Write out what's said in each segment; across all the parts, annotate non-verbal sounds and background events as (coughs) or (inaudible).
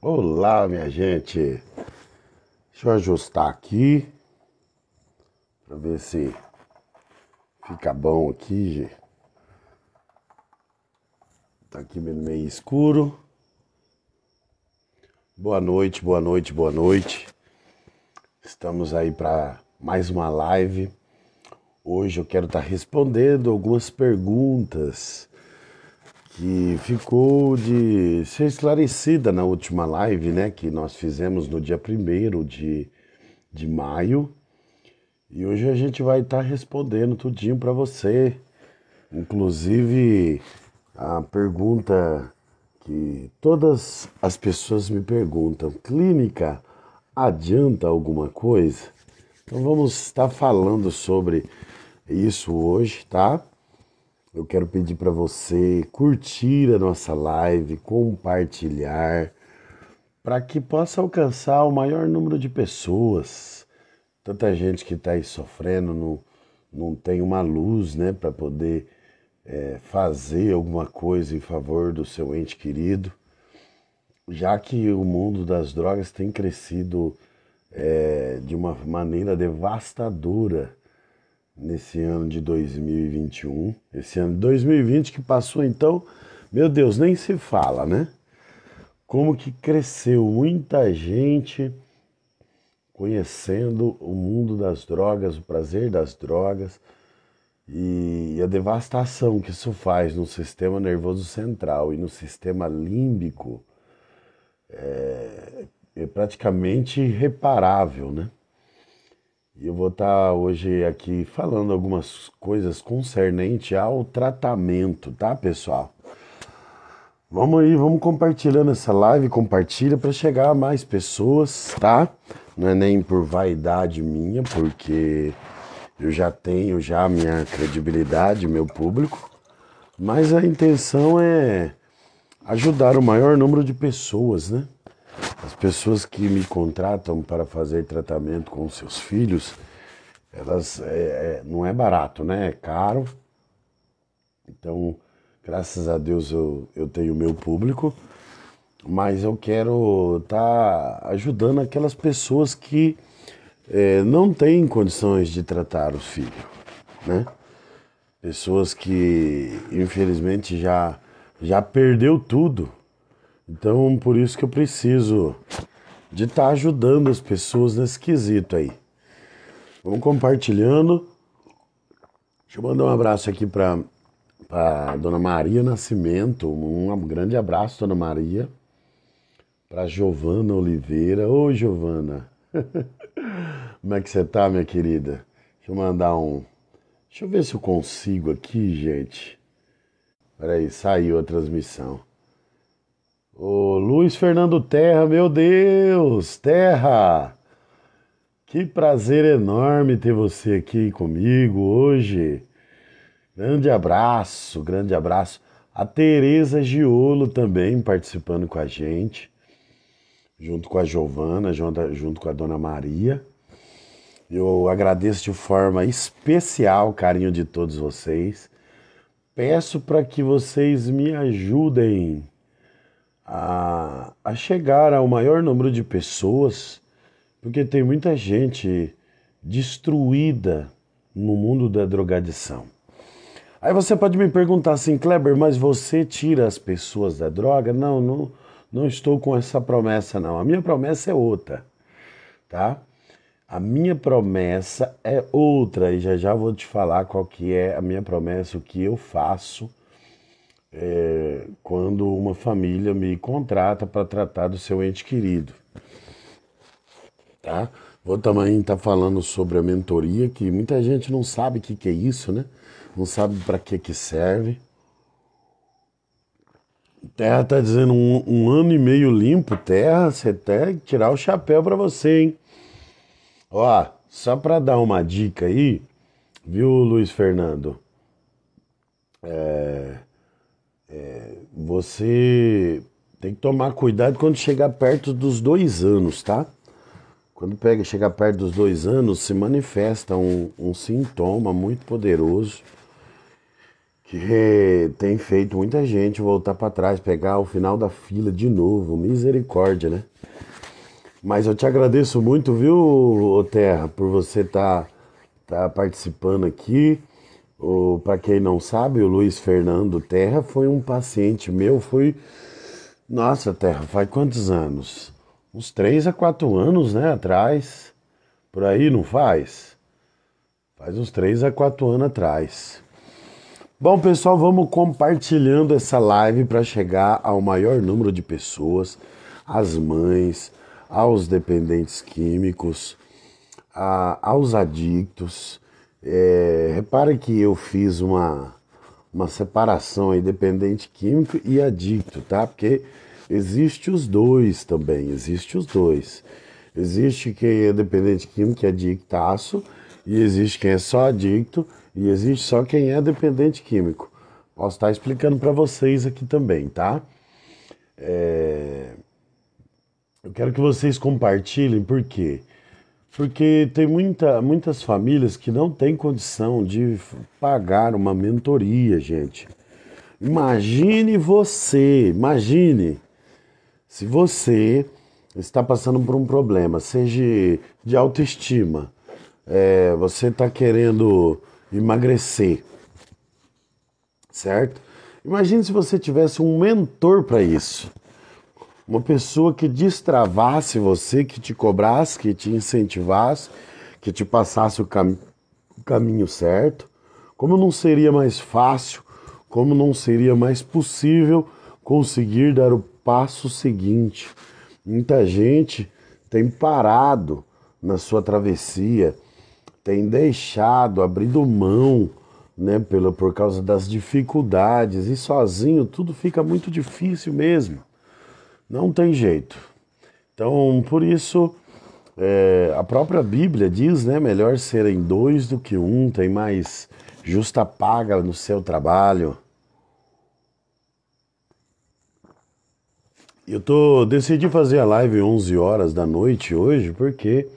Olá, minha gente. Deixa eu ajustar aqui para ver se fica bom aqui, Tá aqui meio escuro. Boa noite, boa noite, boa noite. Estamos aí para mais uma live. Hoje eu quero estar tá respondendo algumas perguntas que ficou de ser esclarecida na última live né, que nós fizemos no dia 1 de, de maio. E hoje a gente vai estar tá respondendo tudinho para você. Inclusive a pergunta que todas as pessoas me perguntam: clínica adianta alguma coisa? Então vamos estar tá falando sobre isso hoje, tá? Eu quero pedir para você curtir a nossa live, compartilhar, para que possa alcançar o maior número de pessoas. Tanta gente que está aí sofrendo, não, não tem uma luz né, para poder é, fazer alguma coisa em favor do seu ente querido. Já que o mundo das drogas tem crescido é, de uma maneira devastadora nesse ano de 2021. Esse ano de 2020 que passou, então, meu Deus, nem se fala, né? Como que cresceu muita gente conhecendo o mundo das drogas, o prazer das drogas e a devastação que isso faz no sistema nervoso central e no sistema límbico é, é praticamente irreparável, né? E eu vou estar tá hoje aqui falando algumas coisas concernente ao tratamento, tá, pessoal? Vamos aí, vamos compartilhando essa live, compartilha para chegar a mais pessoas, tá? Não é nem por vaidade minha, porque eu já tenho já minha credibilidade, meu público, mas a intenção é ajudar o maior número de pessoas, né? As pessoas que me contratam para fazer tratamento com seus filhos, elas é, é, não é barato, né? É caro. Então, graças a Deus eu, eu tenho meu público, mas eu quero estar tá ajudando aquelas pessoas que é, não têm condições de tratar os filhos, né? Pessoas que infelizmente já já perdeu tudo então, por isso que eu preciso de estar tá ajudando as pessoas nesse quesito aí. Vamos compartilhando. Deixa eu mandar um abraço aqui para a Dona Maria Nascimento. Um grande abraço, Dona Maria. Para Giovana Oliveira. Ô, Giovana. (laughs) Como é que você tá, minha querida? Deixa eu mandar um. Deixa eu ver se eu consigo aqui, gente. Peraí, saiu a transmissão. O Luiz Fernando Terra, meu Deus, Terra! Que prazer enorme ter você aqui comigo hoje. Grande abraço, grande abraço. A Tereza Giolo também participando com a gente, junto com a Giovana, junto com a Dona Maria. Eu agradeço de forma especial o carinho de todos vocês. Peço para que vocês me ajudem a, a chegar ao maior número de pessoas, porque tem muita gente destruída no mundo da drogadição. Aí você pode me perguntar assim, Kleber, mas você tira as pessoas da droga? Não, não, não estou com essa promessa, não. A minha promessa é outra, tá? A minha promessa é outra e já já vou te falar qual que é a minha promessa, o que eu faço é, quando uma família me contrata para tratar do seu ente querido. Tá? Vou também estar tá falando sobre a mentoria, que muita gente não sabe o que, que é isso, né? Não sabe para que, que serve. Terra tá dizendo um, um, ano e meio limpo, Terra, você até tirar o chapéu para você, hein? Ó, só para dar uma dica aí, viu, Luiz Fernando? É, é, você tem que tomar cuidado quando chegar perto dos dois anos, tá? Quando pega, chegar perto dos dois anos, se manifesta um, um sintoma muito poderoso que tem feito muita gente voltar para trás, pegar o final da fila de novo. Misericórdia, né? Mas eu te agradeço muito, viu, Terra, por você estar tá, tá participando aqui. Para quem não sabe, o Luiz Fernando Terra foi um paciente meu, foi. Nossa, Terra, faz quantos anos? Uns três a quatro anos, né? Atrás. Por aí, não faz? Faz uns três a quatro anos atrás. Bom, pessoal, vamos compartilhando essa live para chegar ao maior número de pessoas, às mães, aos dependentes químicos, a, aos adictos é, repare que eu fiz uma, uma separação aí, dependente químico e adicto, tá? Porque existe os dois também, existe os dois. Existe quem é dependente químico e é adictaço, e existe quem é só adicto, e existe só quem é dependente químico. Posso estar explicando para vocês aqui também, tá? É... Eu quero que vocês compartilhem, por quê? Porque tem muita, muitas famílias que não têm condição de pagar uma mentoria, gente. Imagine você, imagine se você está passando por um problema, seja de autoestima, é, você está querendo emagrecer, certo? Imagine se você tivesse um mentor para isso uma pessoa que destravasse você, que te cobrasse, que te incentivasse, que te passasse o, cam o caminho certo. Como não seria mais fácil, como não seria mais possível conseguir dar o passo seguinte? Muita gente tem parado na sua travessia, tem deixado, abrido mão, né, pela, por causa das dificuldades, e sozinho tudo fica muito difícil mesmo. Não tem jeito. Então, por isso, é, a própria Bíblia diz, né? Melhor serem dois do que um, tem mais justa paga no seu trabalho. Eu tô, decidi fazer a live 11 horas da noite hoje porque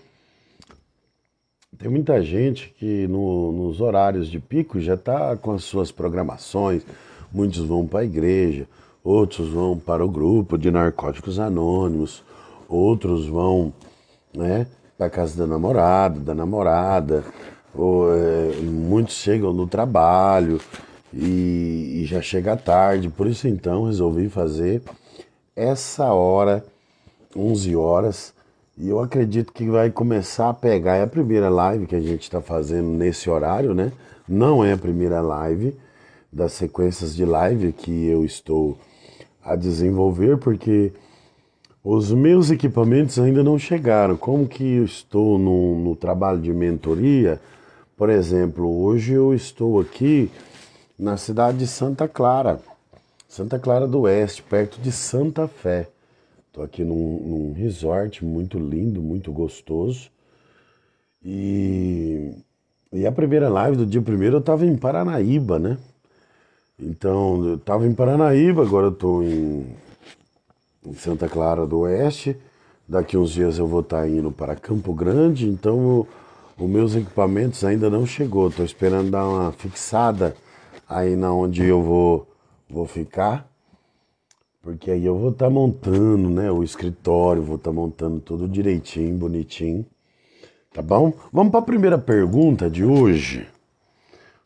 tem muita gente que no, nos horários de pico já está com as suas programações, muitos vão para a igreja, outros vão para o grupo de narcóticos anônimos, outros vão né, para a casa da namorada, da namorada, ou, é, muitos chegam no trabalho e, e já chega tarde. Por isso então resolvi fazer essa hora, 11 horas, e eu acredito que vai começar a pegar. É a primeira live que a gente está fazendo nesse horário, né? Não é a primeira live das sequências de live que eu estou a desenvolver, porque os meus equipamentos ainda não chegaram. Como que eu estou no, no trabalho de mentoria? Por exemplo, hoje eu estou aqui na cidade de Santa Clara, Santa Clara do Oeste, perto de Santa Fé. Estou aqui num, num resort muito lindo, muito gostoso. E, e a primeira live do dia primeiro eu estava em Paranaíba, né? Então, eu estava em Paranaíba, agora eu estou em, em, Santa Clara do Oeste. Daqui uns dias eu vou estar tá indo para Campo Grande, então os meus equipamentos ainda não chegou. Estou esperando dar uma fixada aí na onde eu vou, vou ficar. Porque aí eu vou estar tá montando, né, o escritório, vou estar tá montando tudo direitinho, bonitinho. Tá bom? Vamos para a primeira pergunta de hoje.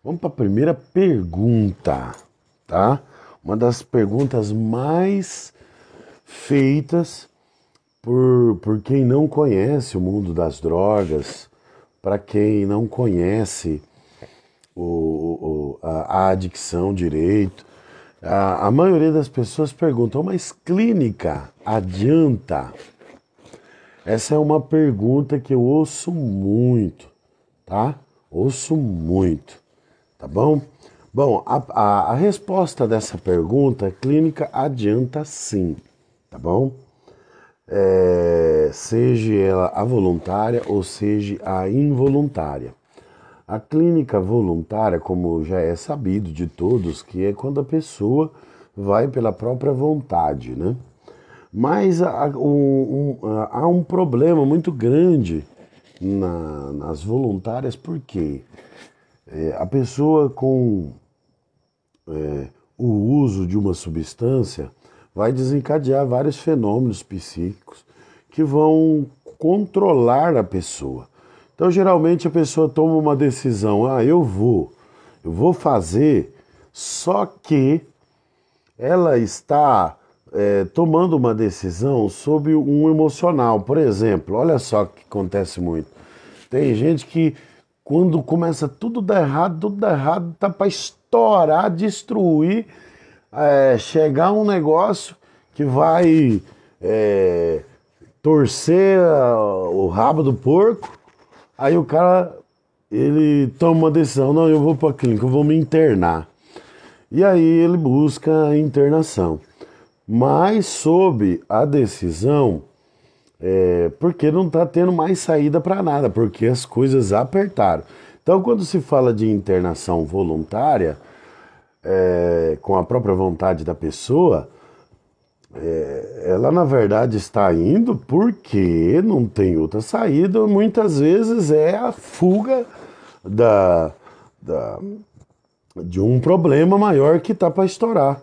Vamos para a primeira pergunta tá? Uma das perguntas mais feitas por, por quem não conhece o mundo das drogas, para quem não conhece o, o a, a, adicção direito. A, a maioria das pessoas perguntam, mas clínica adianta? Essa é uma pergunta que eu ouço muito, tá? Ouço muito, tá bom? Bom, a, a, a resposta dessa pergunta clínica adianta sim, tá bom? É, seja ela a voluntária ou seja a involuntária. A clínica voluntária, como já é sabido de todos, que é quando a pessoa vai pela própria vontade, né? Mas há um, um, há um problema muito grande na, nas voluntárias, porque é, a pessoa com é, o uso de uma substância vai desencadear vários fenômenos psíquicos que vão controlar a pessoa. Então, geralmente, a pessoa toma uma decisão: ah, eu vou, eu vou fazer, só que ela está é, tomando uma decisão sobre um emocional. Por exemplo, olha só o que acontece muito. Tem gente que, quando começa tudo dar errado, tudo dar errado, tá para estourar, destruir, é, chegar um negócio que vai é, torcer uh, o rabo do porco, aí o cara ele toma uma decisão, não, eu vou para clínica, eu vou me internar. E aí ele busca a internação. Mas sob a decisão, é, porque não está tendo mais saída para nada, porque as coisas apertaram. Então, quando se fala de internação voluntária, é, com a própria vontade da pessoa, é, ela na verdade está indo porque não tem outra saída, muitas vezes é a fuga da, da de um problema maior que está para estourar.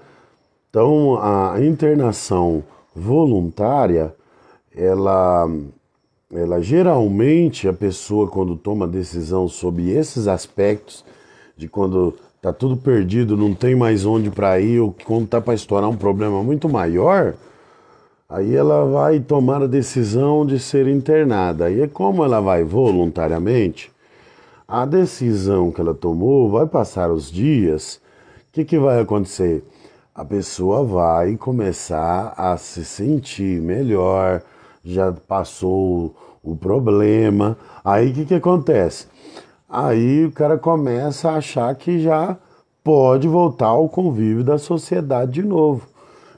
Então, a internação voluntária, ela ela geralmente a pessoa quando toma decisão sobre esses aspectos de quando tá tudo perdido, não tem mais onde para ir, ou quando tá para estourar um problema muito maior, aí ela vai tomar a decisão de ser internada. E é como ela vai voluntariamente, a decisão que ela tomou vai passar os dias. O que, que vai acontecer? A pessoa vai começar a se sentir melhor, já passou o, problema. Aí o que, que acontece? Aí o cara começa a achar que já pode voltar ao convívio da sociedade de novo.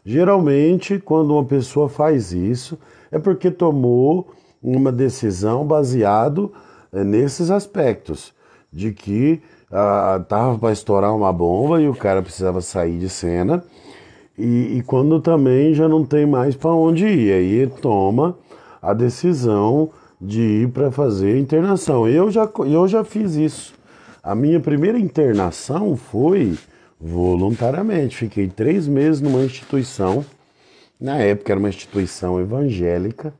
Geralmente, quando uma pessoa faz isso, é porque tomou uma decisão baseado eh, nesses aspectos, de que estava ah, para estourar uma bomba e o cara precisava sair de cena e, e quando também já não tem mais para onde ir. Aí toma a decisão de ir para fazer internação. Eu já, eu já fiz isso. A minha primeira internação foi voluntariamente. Fiquei três meses numa instituição. Na época era uma instituição evangélica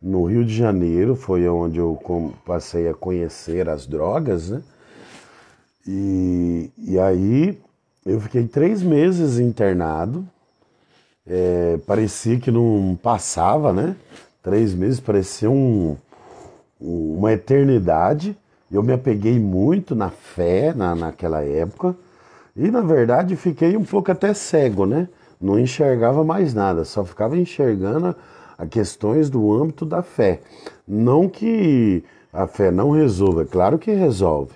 no Rio de Janeiro, foi onde eu passei a conhecer as drogas, né? E, e aí eu fiquei três meses internado. É, parecia que não passava, né? Três meses parecia um, uma eternidade. Eu me apeguei muito na fé na, naquela época e, na verdade, fiquei um pouco até cego, né? Não enxergava mais nada, só ficava enxergando a questões do âmbito da fé. Não que a fé não resolva, é claro que resolve,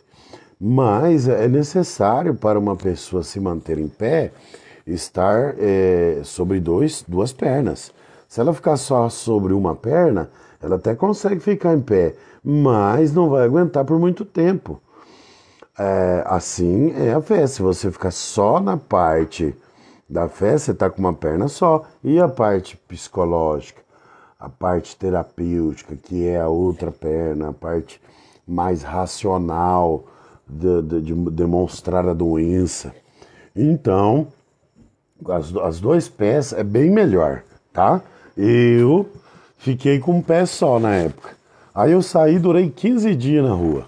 mas é necessário para uma pessoa se manter em pé estar é, sobre dois, duas pernas. Se ela ficar só sobre uma perna, ela até consegue ficar em pé, mas não vai aguentar por muito tempo. É, assim é a fé. Se você ficar só na parte da fé, você está com uma perna só. E a parte psicológica, a parte terapêutica, que é a outra perna, a parte mais racional, de, de, de demonstrar a doença. Então, as, as dois pés é bem melhor, tá? Eu fiquei com um pé só na época. Aí eu saí, durei 15 dias na rua.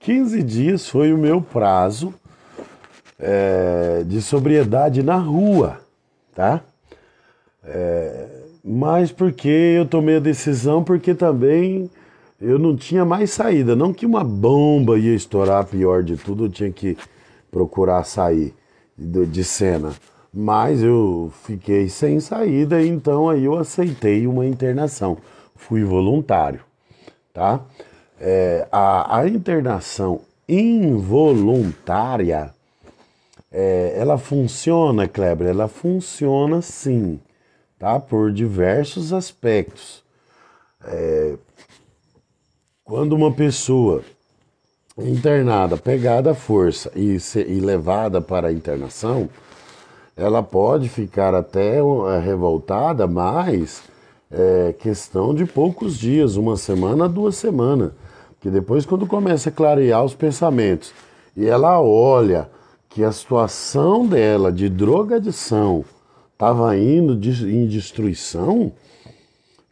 15 dias foi o meu prazo é, de sobriedade na rua, tá? É, mas porque eu tomei a decisão, porque também eu não tinha mais saída. Não que uma bomba ia estourar, pior de tudo, eu tinha que procurar sair de cena. Mas eu fiquei sem saída, então aí eu aceitei uma internação. Fui voluntário, tá? É, a, a, internação involuntária, é, ela funciona, Kleber, ela funciona sim, tá? Por diversos aspectos. É, quando uma pessoa internada, pegada à força e, e levada para a internação, ela pode ficar até eh, revoltada, mas é questão de poucos dias, uma semana, duas semanas. Porque depois, quando começa a clarear os pensamentos e ela olha que a situação dela de drogadição estava indo de, em destruição,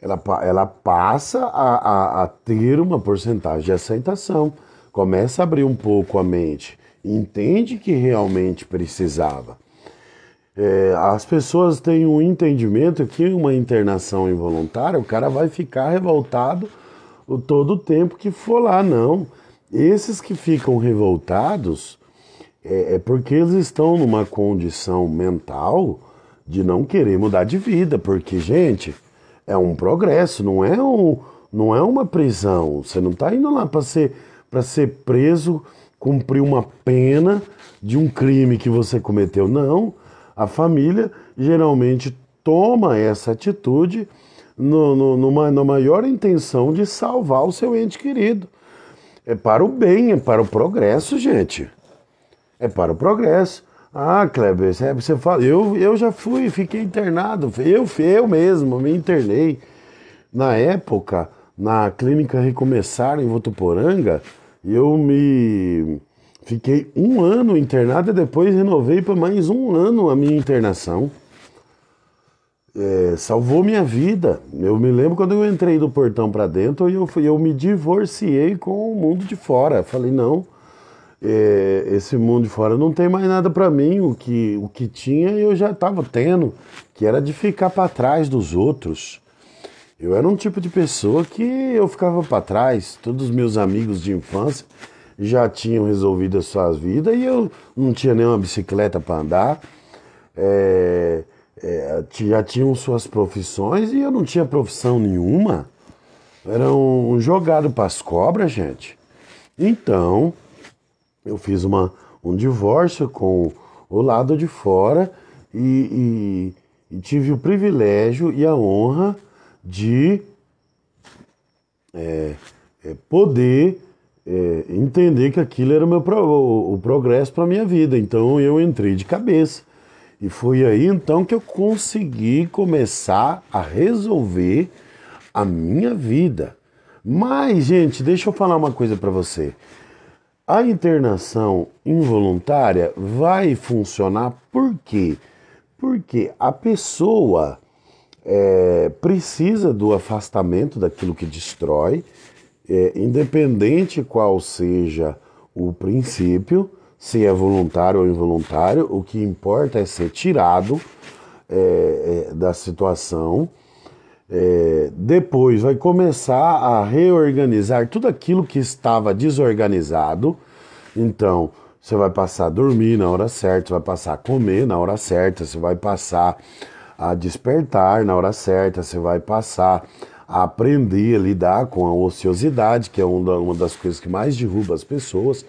ela, ela passa a, a, a ter uma porcentagem de aceitação, começa a abrir um pouco a mente, entende que realmente precisava. É, as pessoas têm um entendimento que uma internação involuntária, o cara vai ficar revoltado o todo o tempo que for lá, não. Esses que ficam revoltados é, é porque eles estão numa condição mental de não querer mudar de vida, porque, gente, é um progresso, não é, um, não é uma prisão. Você não está indo lá para ser, ser preso, cumprir uma pena de um crime que você cometeu. Não. A família geralmente toma essa atitude no, no, numa, na maior intenção de salvar o seu ente querido. É para o bem, é para o progresso, gente. É para o progresso. Ah, Kleber, é, você fala. Eu, eu já fui, fiquei internado. Eu, eu mesmo me internei. Na época, na clínica Recomeçar em Votuporanga, eu me. Fiquei um ano internado e depois renovei para mais um ano a minha internação. É, salvou minha vida. Eu me lembro quando eu entrei do portão para dentro e eu, eu me divorciei com o mundo de fora. Falei, não é, esse mundo de fora não tem mais nada para mim. O que, o que tinha eu já estava tendo, que era de ficar para trás dos outros. Eu era um tipo de pessoa que eu ficava para trás. Todos os meus amigos de infância já tinham resolvido as suas vidas e eu não tinha nenhuma bicicleta para andar. É, é, já tinham suas profissões e eu não tinha profissão nenhuma. Era um, um jogado para as cobras, gente. Então, eu fiz uma, um divórcio com o lado de fora e, e, e tive o privilégio e a honra de é, é, poder é, entender que aquilo era o, meu pro, o, o progresso para a minha vida. Então eu entrei de cabeça. E foi aí então que eu consegui começar a resolver a minha vida. Mas, gente, deixa eu falar uma coisa para você. A internação involuntária vai funcionar por quê? Porque a pessoa é, precisa do afastamento daquilo que destrói, é, independente qual seja o princípio, se é voluntário ou involuntário, o que importa é ser tirado é, é da situação é, depois vai começar a reorganizar tudo aquilo que estava desorganizado. Então, você vai passar a dormir na hora certa, você vai passar a comer na hora certa, você vai passar a despertar na hora certa, você vai passar a aprender a lidar com a ociosidade, que é uma das coisas que mais derruba as pessoas.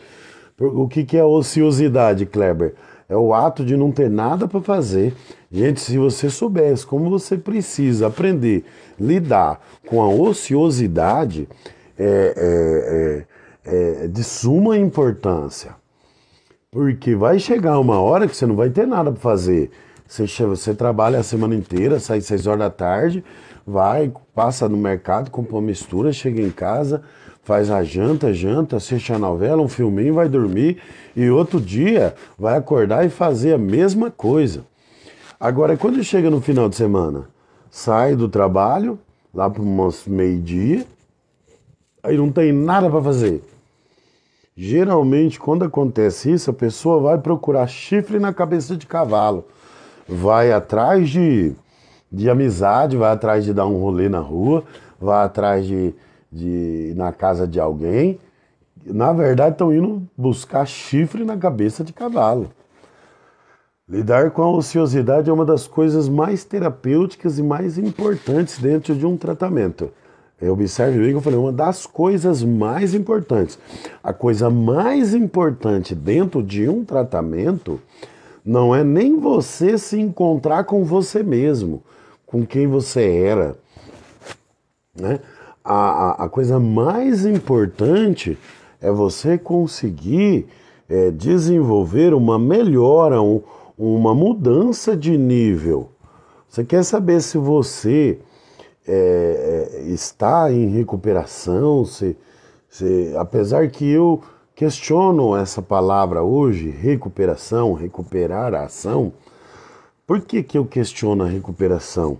O que é ociosidade, Kleber? é o ato de não ter nada para fazer. Gente, se você soubesse como você precisa aprender a lidar com a ociosidade, é, é, é, é, de suma importância. Porque vai chegar uma hora que você não vai ter nada para fazer. Você, você trabalha a semana inteira, sai seis horas da tarde, vai, passa no mercado, compra uma mistura, chega em casa, faz a janta, janta, assiste a novela, um filminho, vai dormir e outro dia vai acordar e fazer a mesma coisa. Agora, quando chega no final de semana, sai do trabalho, lá para umas meio-dia, aí não tem nada para fazer. Geralmente, quando acontece isso, a pessoa vai procurar chifre na cabeça de cavalo, vai atrás de, de amizade, vai atrás de dar um rolê na rua, vai atrás de de na casa de alguém, na verdade estão indo buscar chifre na cabeça de cavalo. Lidar com a ociosidade é uma das coisas mais terapêuticas e mais importantes dentro de um tratamento. Eu observo bem que eu falei, uma das coisas mais importantes. A coisa mais importante dentro de um tratamento não é nem você se encontrar com você mesmo, com quem você era. Né? a, a coisa mais importante é você conseguir é, desenvolver uma melhora, um, uma mudança de nível. Você quer saber se você é, é, está em recuperação, se, se, apesar que eu questiono essa palavra hoje, recuperação, recuperar a ação, por que, que eu questiono a recuperação?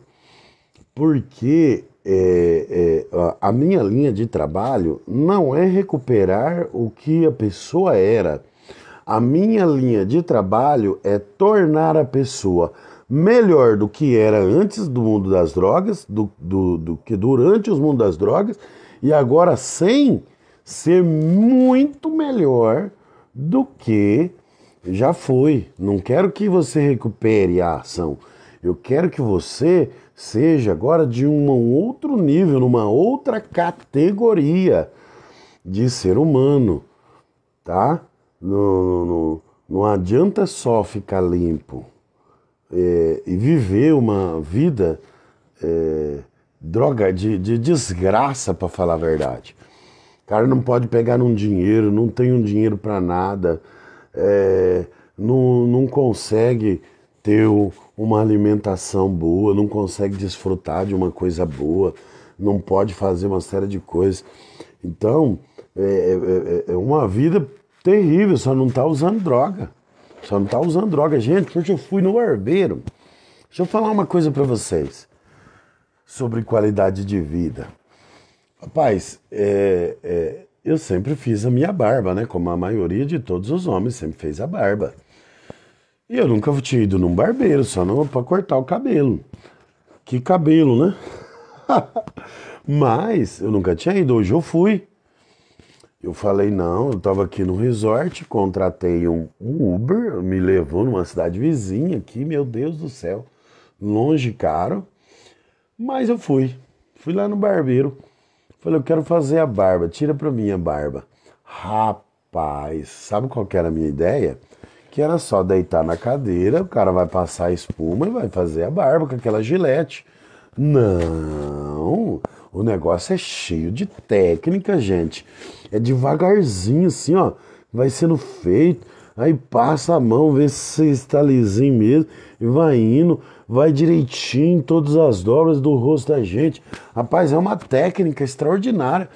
Porque é, é, a minha linha de trabalho não é recuperar o que a pessoa era. A minha linha de trabalho é tornar a pessoa melhor do que era antes do mundo das drogas, do, do, do que durante os mundos das drogas, e agora sem ser muito melhor do que já foi. Não quero que você recupere a ação. Eu quero que você seja agora de um outro nível, numa outra categoria de ser humano, tá? No, no, não adianta só ficar limpo é, e viver uma vida é, droga de, de desgraça, para falar a verdade. O cara não pode pegar um dinheiro, não tem um dinheiro para nada, é, não, não consegue ter o, uma alimentação boa, não consegue desfrutar de uma coisa boa, não pode fazer uma série de coisas. Então, é, é, é uma vida terrível, só não está usando droga. Só não está usando droga. Gente, hoje eu fui no barbeiro Deixa eu falar uma coisa para vocês sobre qualidade de vida. Rapaz, é, é, eu sempre fiz a minha barba, né? Como a maioria de todos os homens sempre fez a barba. E eu nunca tinha ido num barbeiro, só não para cortar o cabelo. Que cabelo, né? (laughs) Mas eu nunca tinha ido, hoje eu fui. Eu falei, não, eu estava aqui no resort, contratei um Uber, me levou numa cidade vizinha aqui, meu Deus do céu, longe caro. Mas eu fui, fui lá no barbeiro, falei, eu quero fazer a barba, tira para mim a barba. Rapaz, sabe qual que era a minha ideia? que era só deitar na cadeira, o cara vai passar a espuma e vai fazer a barba com aquela gilete. Não, o negócio é cheio de técnica, gente. É devagarzinho assim, ó, vai sendo feito. Aí passa a mão, vê se está lisinho mesmo e vai indo, vai direitinho em todas as dobras do rosto da gente. Rapaz, é uma técnica extraordinária.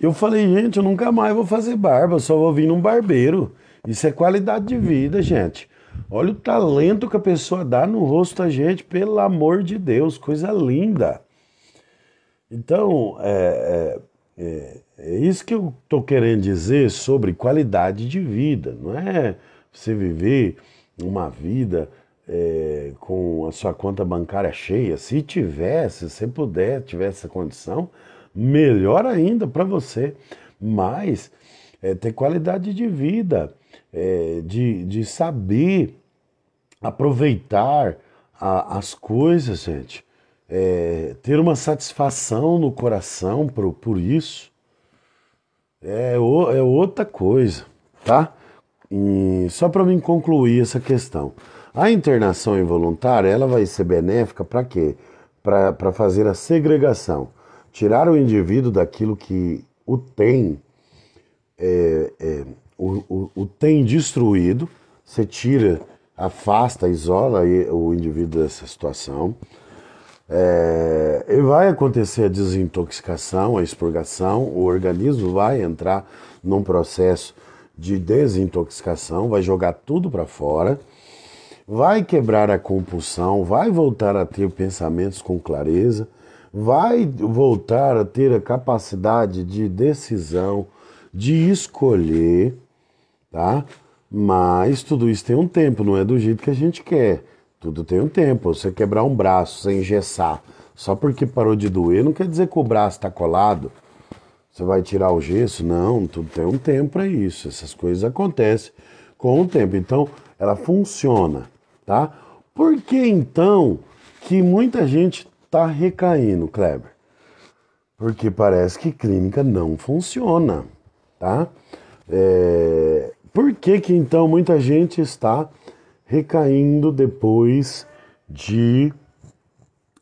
Eu falei, gente, eu nunca mais vou fazer barba, só vou vir num barbeiro. Isso é qualidade de vida, gente. Olha o talento que a pessoa dá no rosto da gente, pelo amor de Deus, coisa linda. Então, é, é, é, é isso que eu estou querendo dizer sobre qualidade de vida. Não é você viver uma vida é, com a sua conta bancária cheia. Se tivesse, se puder, tivesse essa condição, melhor ainda para você. Mas é ter qualidade de vida é, de, de saber aproveitar a, as coisas, gente, é, ter uma satisfação no coração por, por isso, é, o, é outra coisa, tá? E só para mim concluir essa questão. A internação involuntária ela vai ser benéfica para quê? Para fazer a segregação, tirar o indivíduo daquilo que o tem é, é, o, o, o tem destruído, você tira, afasta, isola o indivíduo dessa situação. É, e vai acontecer a desintoxicação, a expurgação, o organismo vai entrar num processo de desintoxicação, vai jogar tudo para fora, vai quebrar a compulsão, vai voltar a ter pensamentos com clareza, vai voltar a ter a capacidade de decisão, de escolher tá? Mas tudo isso tem um tempo, não é do jeito que a gente quer. Tudo tem um tempo. Você quebrar um braço, você engessar, só porque parou de doer, não quer dizer que o braço está colado. Você vai tirar o gesso? Não, tudo tem um tempo para isso. Essas coisas acontecem com o tempo. Então, ela funciona, tá? Por que então que muita gente está recaindo, Kleber? Porque parece que clínica não funciona, tá? É, por que que então muita gente está recaindo depois de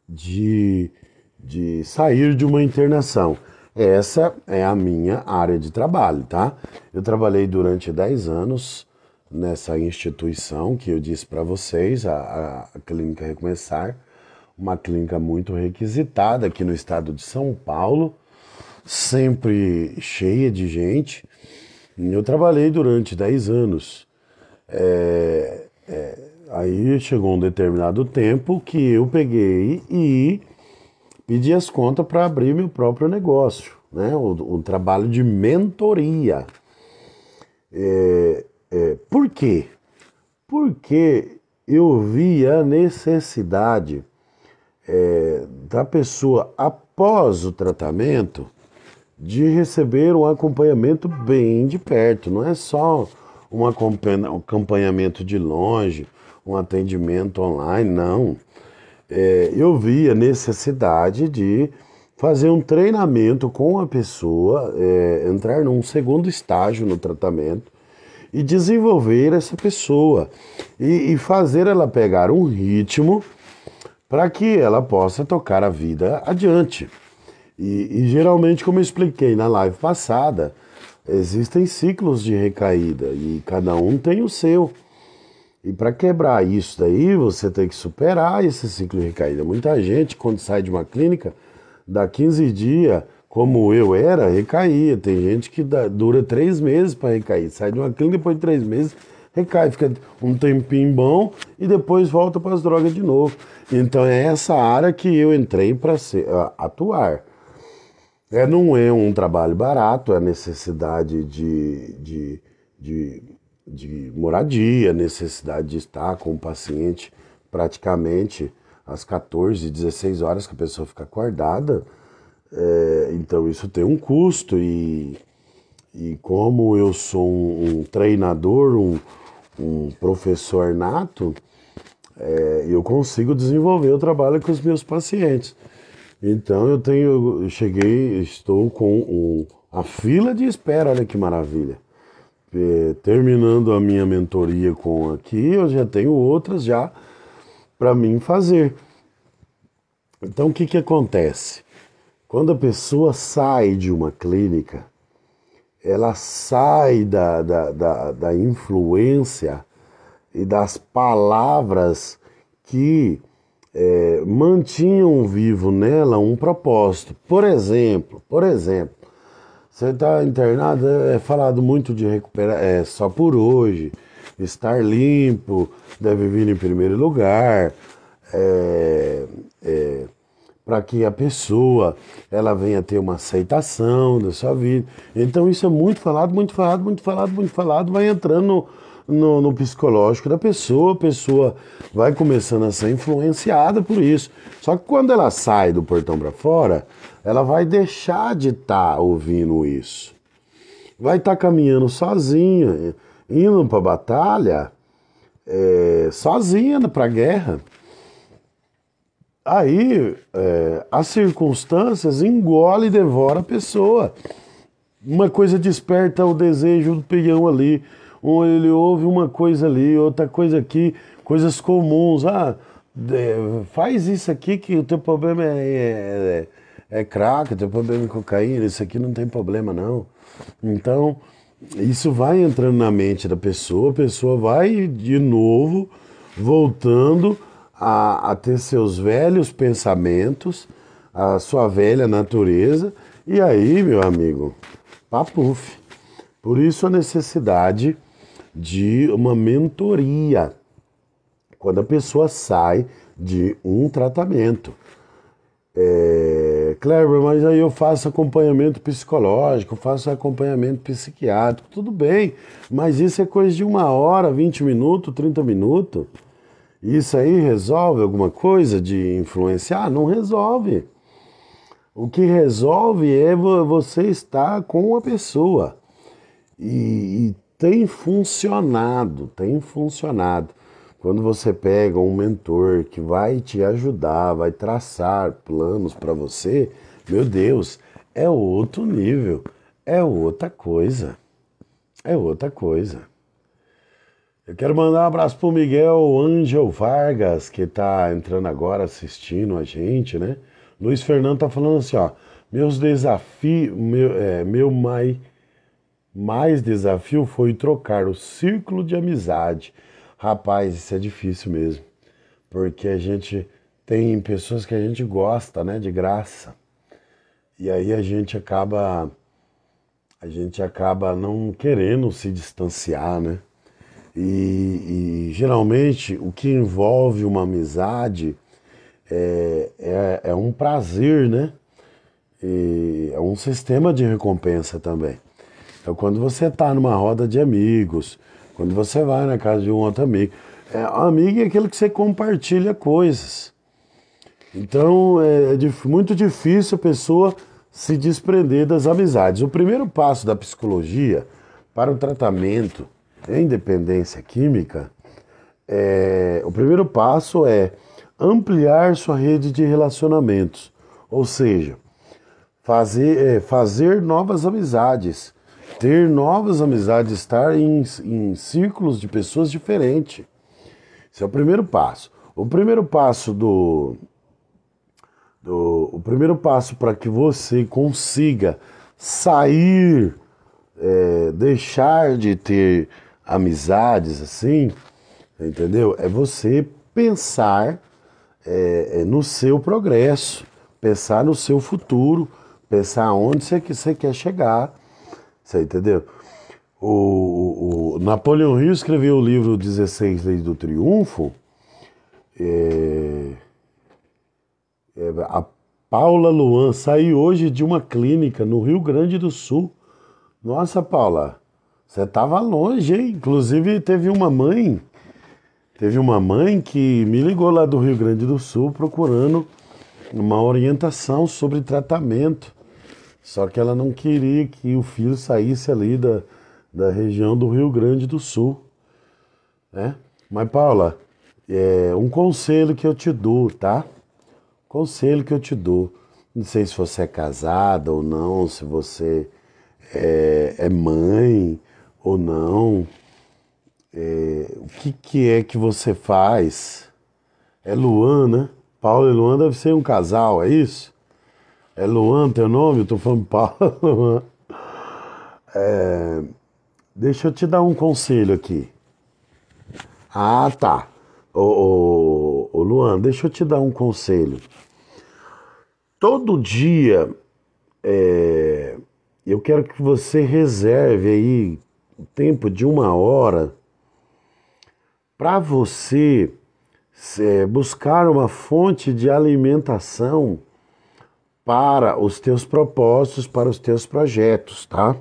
de de sair de uma internação? Essa é a minha área de trabalho, tá? Eu trabalhei durante 10 anos nessa instituição que eu disse para vocês, a, a, Clínica Recomeçar, uma clínica muito requisitada aqui no estado de São Paulo, sempre cheia de gente. Eu trabalhei durante 10 anos. É, é, aí chegou um determinado tempo que eu peguei e pedi as contas para abrir meu próprio negócio, né? Um, um trabalho de mentoria. É, é, por quê? Porque eu vi a necessidade é, da pessoa após o tratamento de receber um acompanhamento bem de perto, não é só um acompanhamento de longe, um atendimento online, não. É, eu vi a necessidade de fazer um treinamento com a pessoa, é, entrar num segundo estágio no tratamento e desenvolver essa pessoa e, e fazer ela pegar um ritmo para que ela possa tocar a vida adiante. E, e geralmente, como eu expliquei na live passada, existem ciclos de recaída e cada um tem o seu. E para quebrar isso daí, você tem que superar esse ciclo de recaída. Muita gente, quando sai de uma clínica, dá 15 dias, como eu era, recaía. Tem gente que dá, dura três meses para recair. Sai de uma clínica depois de três meses, recai, fica um tempinho bom e depois volta para as drogas de novo. Então é essa área que eu entrei para atuar. É, não é um trabalho barato, é a necessidade de, de, de, de moradia, necessidade de estar com o paciente praticamente às 14, 16 horas que a pessoa fica acordada. É, então isso tem um custo e, e como eu sou um, um treinador, um, um, professor nato, é, eu consigo desenvolver o trabalho com os meus pacientes. Então eu tenho, eu cheguei, estou com a fila de espera, olha que maravilha. É, terminando a minha mentoria com aqui, eu já tenho outras já para mim fazer. Então o que, que acontece? Quando a pessoa sai de uma clínica, ela sai da, da, da, da influência e das palavras que é, mantinham vivo nela um propósito. Por exemplo, por exemplo, você está internado, é, é falado muito de recuperar, é só por hoje, estar limpo, deve vir em primeiro lugar, é, é, para que a pessoa ela venha ter uma aceitação da sua vida. Então isso é muito falado, muito falado, muito falado, muito falado, vai entrando no, no, psicológico da pessoa, a pessoa vai começando a ser influenciada por isso. Só que quando ela sai do portão para fora, ela vai deixar de estar tá ouvindo isso. Vai estar tá caminhando sozinha, indo para a batalha, é, sozinha para a guerra. Aí é, as circunstâncias engole e devora a pessoa. Uma coisa desperta o desejo do peão ali ou ele ouve uma coisa ali, outra coisa aqui, coisas comuns. Ah, é, faz isso aqui que o teu problema é, é, é, é crack, o teu problema é cocaína, isso aqui não tem problema não. Então, isso vai entrando na mente da pessoa, a pessoa vai de novo voltando a, a ter seus velhos pensamentos, a sua velha natureza, e aí, meu amigo, papuf. Por isso a necessidade de uma mentoria quando a pessoa sai de um tratamento. É, Kleber, mas aí eu faço acompanhamento psicológico, faço acompanhamento psiquiátrico, tudo bem, mas isso é coisa de uma hora, 20 minutos, 30 minutos. Isso aí resolve alguma coisa de influenciar? Ah, não resolve. O que resolve é você estar com a pessoa e, e tem funcionado, tem funcionado. Quando você pega um mentor que vai te ajudar, vai traçar planos para você, meu Deus, é outro nível, é outra coisa. É outra coisa. Eu quero mandar um abraço para o Miguel Angel Vargas, que está entrando agora assistindo a gente, né? Luiz Fernando tá falando assim, ó, meus desafios, meu, é, meu mai mais desafio foi trocar o círculo de amizade. Rapaz, isso é difícil mesmo, porque a gente tem pessoas que a gente gosta, né, de graça. E aí a gente acaba a gente acaba não querendo se distanciar, né? E, e geralmente o que envolve uma amizade é, é, é um prazer, né? E é um sistema de recompensa também. É quando você está numa roda de amigos, quando você vai na casa de um outro amigo. É, amigo é aquele que você compartilha coisas. Então é, é dif muito difícil a pessoa se desprender das amizades. O primeiro passo da psicologia para o tratamento em dependência química, é, o primeiro passo é ampliar sua rede de relacionamentos, ou seja, fazer, é, fazer novas amizades ter novas amizades, estar em, em círculos de pessoas diferentes. Esse é o primeiro passo. O primeiro passo do, do o primeiro passo para que você consiga sair, é, deixar de ter amizades assim, entendeu? É você pensar é, é no seu progresso, pensar no seu futuro, pensar onde você quer chegar você entendeu? O, o, Napoleão Hill escreveu o livro 16 Leis do Triunfo. É, é, a Paula Luan saiu hoje de uma clínica no Rio Grande do Sul. Nossa, Paula, você estava longe, hein? Inclusive, teve uma mãe, teve uma mãe que me ligou lá do Rio Grande do Sul procurando uma orientação sobre tratamento só que ela não queria que o filho saísse ali da, da região do Rio Grande do Sul. Né? Mas, Paula, é um conselho que eu te dou, tá? Conselho que eu te dou. Não sei se você é casada ou não, se você é, é mãe ou não. É, o que, que é que você faz? É Luan, né? e Luan devem ser um casal, é isso? É Luan teu nome? Eu tô falando (laughs) Paulo, Luan. É, deixa eu te dar um conselho aqui. Ah, tá. Ô, ô, ô, Luan, deixa eu te dar um conselho. Todo dia é, eu quero que você reserve aí o tempo de uma hora para você é, buscar uma fonte de alimentação para os teus propósitos, para os teus projetos, tá?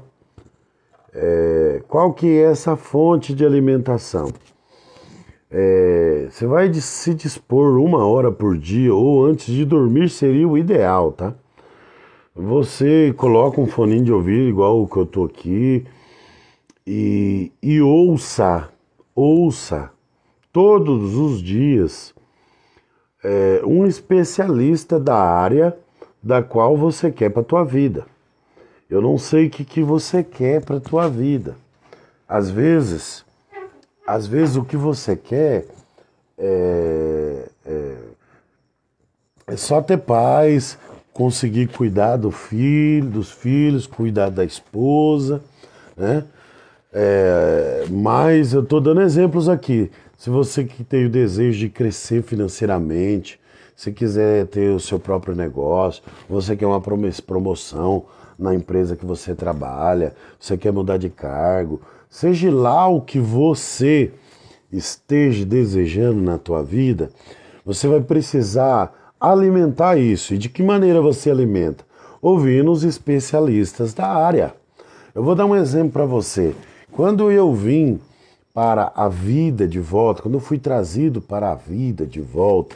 É, qual que é essa fonte de alimentação? É, você vai se dispor uma hora por dia ou antes de dormir seria o ideal, tá? Você coloca um fone de ouvido igual o que eu tô aqui e, e ouça, ouça todos os dias é, um especialista da área da qual você quer para a tua vida. Eu não sei o que, que você quer para a tua vida. Às vezes, às vezes o que você quer é, é, é só ter paz, conseguir cuidar do filho, dos filhos, cuidar da esposa, né? É, mas eu estou dando exemplos aqui. Se você que tem o desejo de crescer financeiramente, se quiser ter o seu próprio negócio, você quer uma promoção na empresa que você trabalha, você quer mudar de cargo, seja lá o que você esteja desejando na tua vida, você vai precisar alimentar isso. E de que maneira você alimenta? Ouvindo os especialistas da área. Eu vou dar um exemplo para você. Quando eu vim para a vida de volta, quando eu fui trazido para a vida de volta,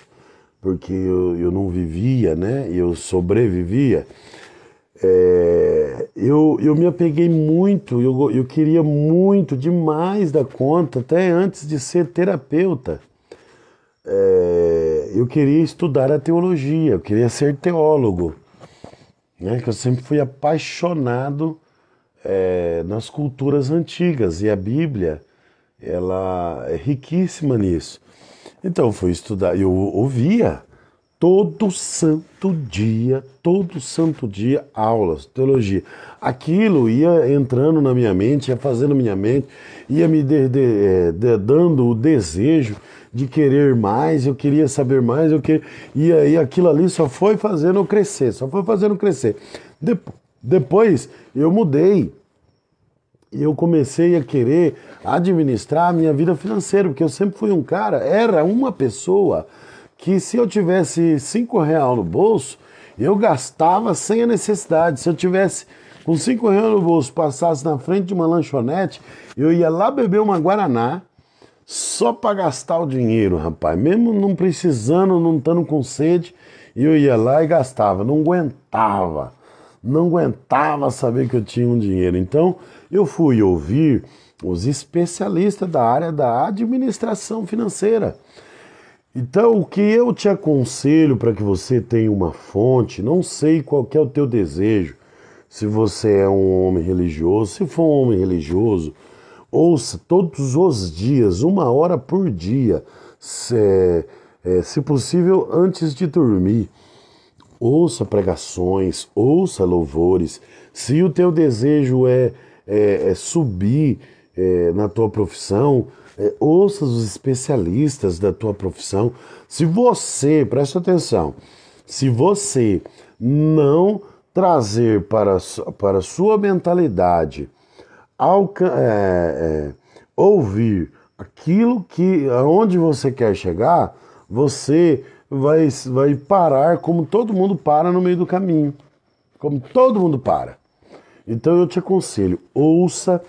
porque eu, eu não vivia, né? Eu sobrevivia. É, eu, eu me apeguei muito, eu, eu queria muito, demais da conta, até antes de ser terapeuta. É, eu queria estudar a teologia, eu queria ser teólogo. Né? Que eu sempre fui apaixonado é, nas culturas antigas e a Bíblia ela é riquíssima nisso. Então foi estudar, eu ouvia todo santo dia, todo santo dia aulas, teologia. Aquilo ia entrando na minha mente, ia fazendo minha mente, ia me de, de, é, de, dando o desejo de querer mais, eu queria saber mais, eu que? e aí aquilo ali só foi fazendo eu crescer, só foi fazendo eu crescer. De, depois eu mudei e eu comecei a querer administrar a minha vida financeira, porque eu sempre fui um cara, era uma pessoa que se eu tivesse cinco real no bolso, eu gastava sem a necessidade. Se eu tivesse com cinco reais no bolso, passasse na frente de uma lanchonete, eu ia lá beber uma Guaraná só para gastar o dinheiro, rapaz. Mesmo não precisando, não estando com sede, eu ia lá e gastava. Não aguentava. Não aguentava saber que eu tinha um dinheiro. Então, eu fui ouvir os especialistas da área da administração financeira. Então, o que eu te aconselho para que você tenha uma fonte, não sei qual é o teu desejo. Se você é um homem religioso, se for um homem religioso, ouça todos os dias, uma hora por dia, se, é, é se possível antes de dormir. Ouça pregações, ouça louvores. Se o teu desejo é é, é, subir é, na tua profissão, é, ouça os especialistas da tua profissão. Se você, preste atenção, se você não trazer para, para sua mentalidade alca, é, é, ouvir aquilo que aonde você quer chegar, você vai, vai parar como todo mundo para no meio do caminho. Como todo mundo para. Então eu te aconselho, ouça,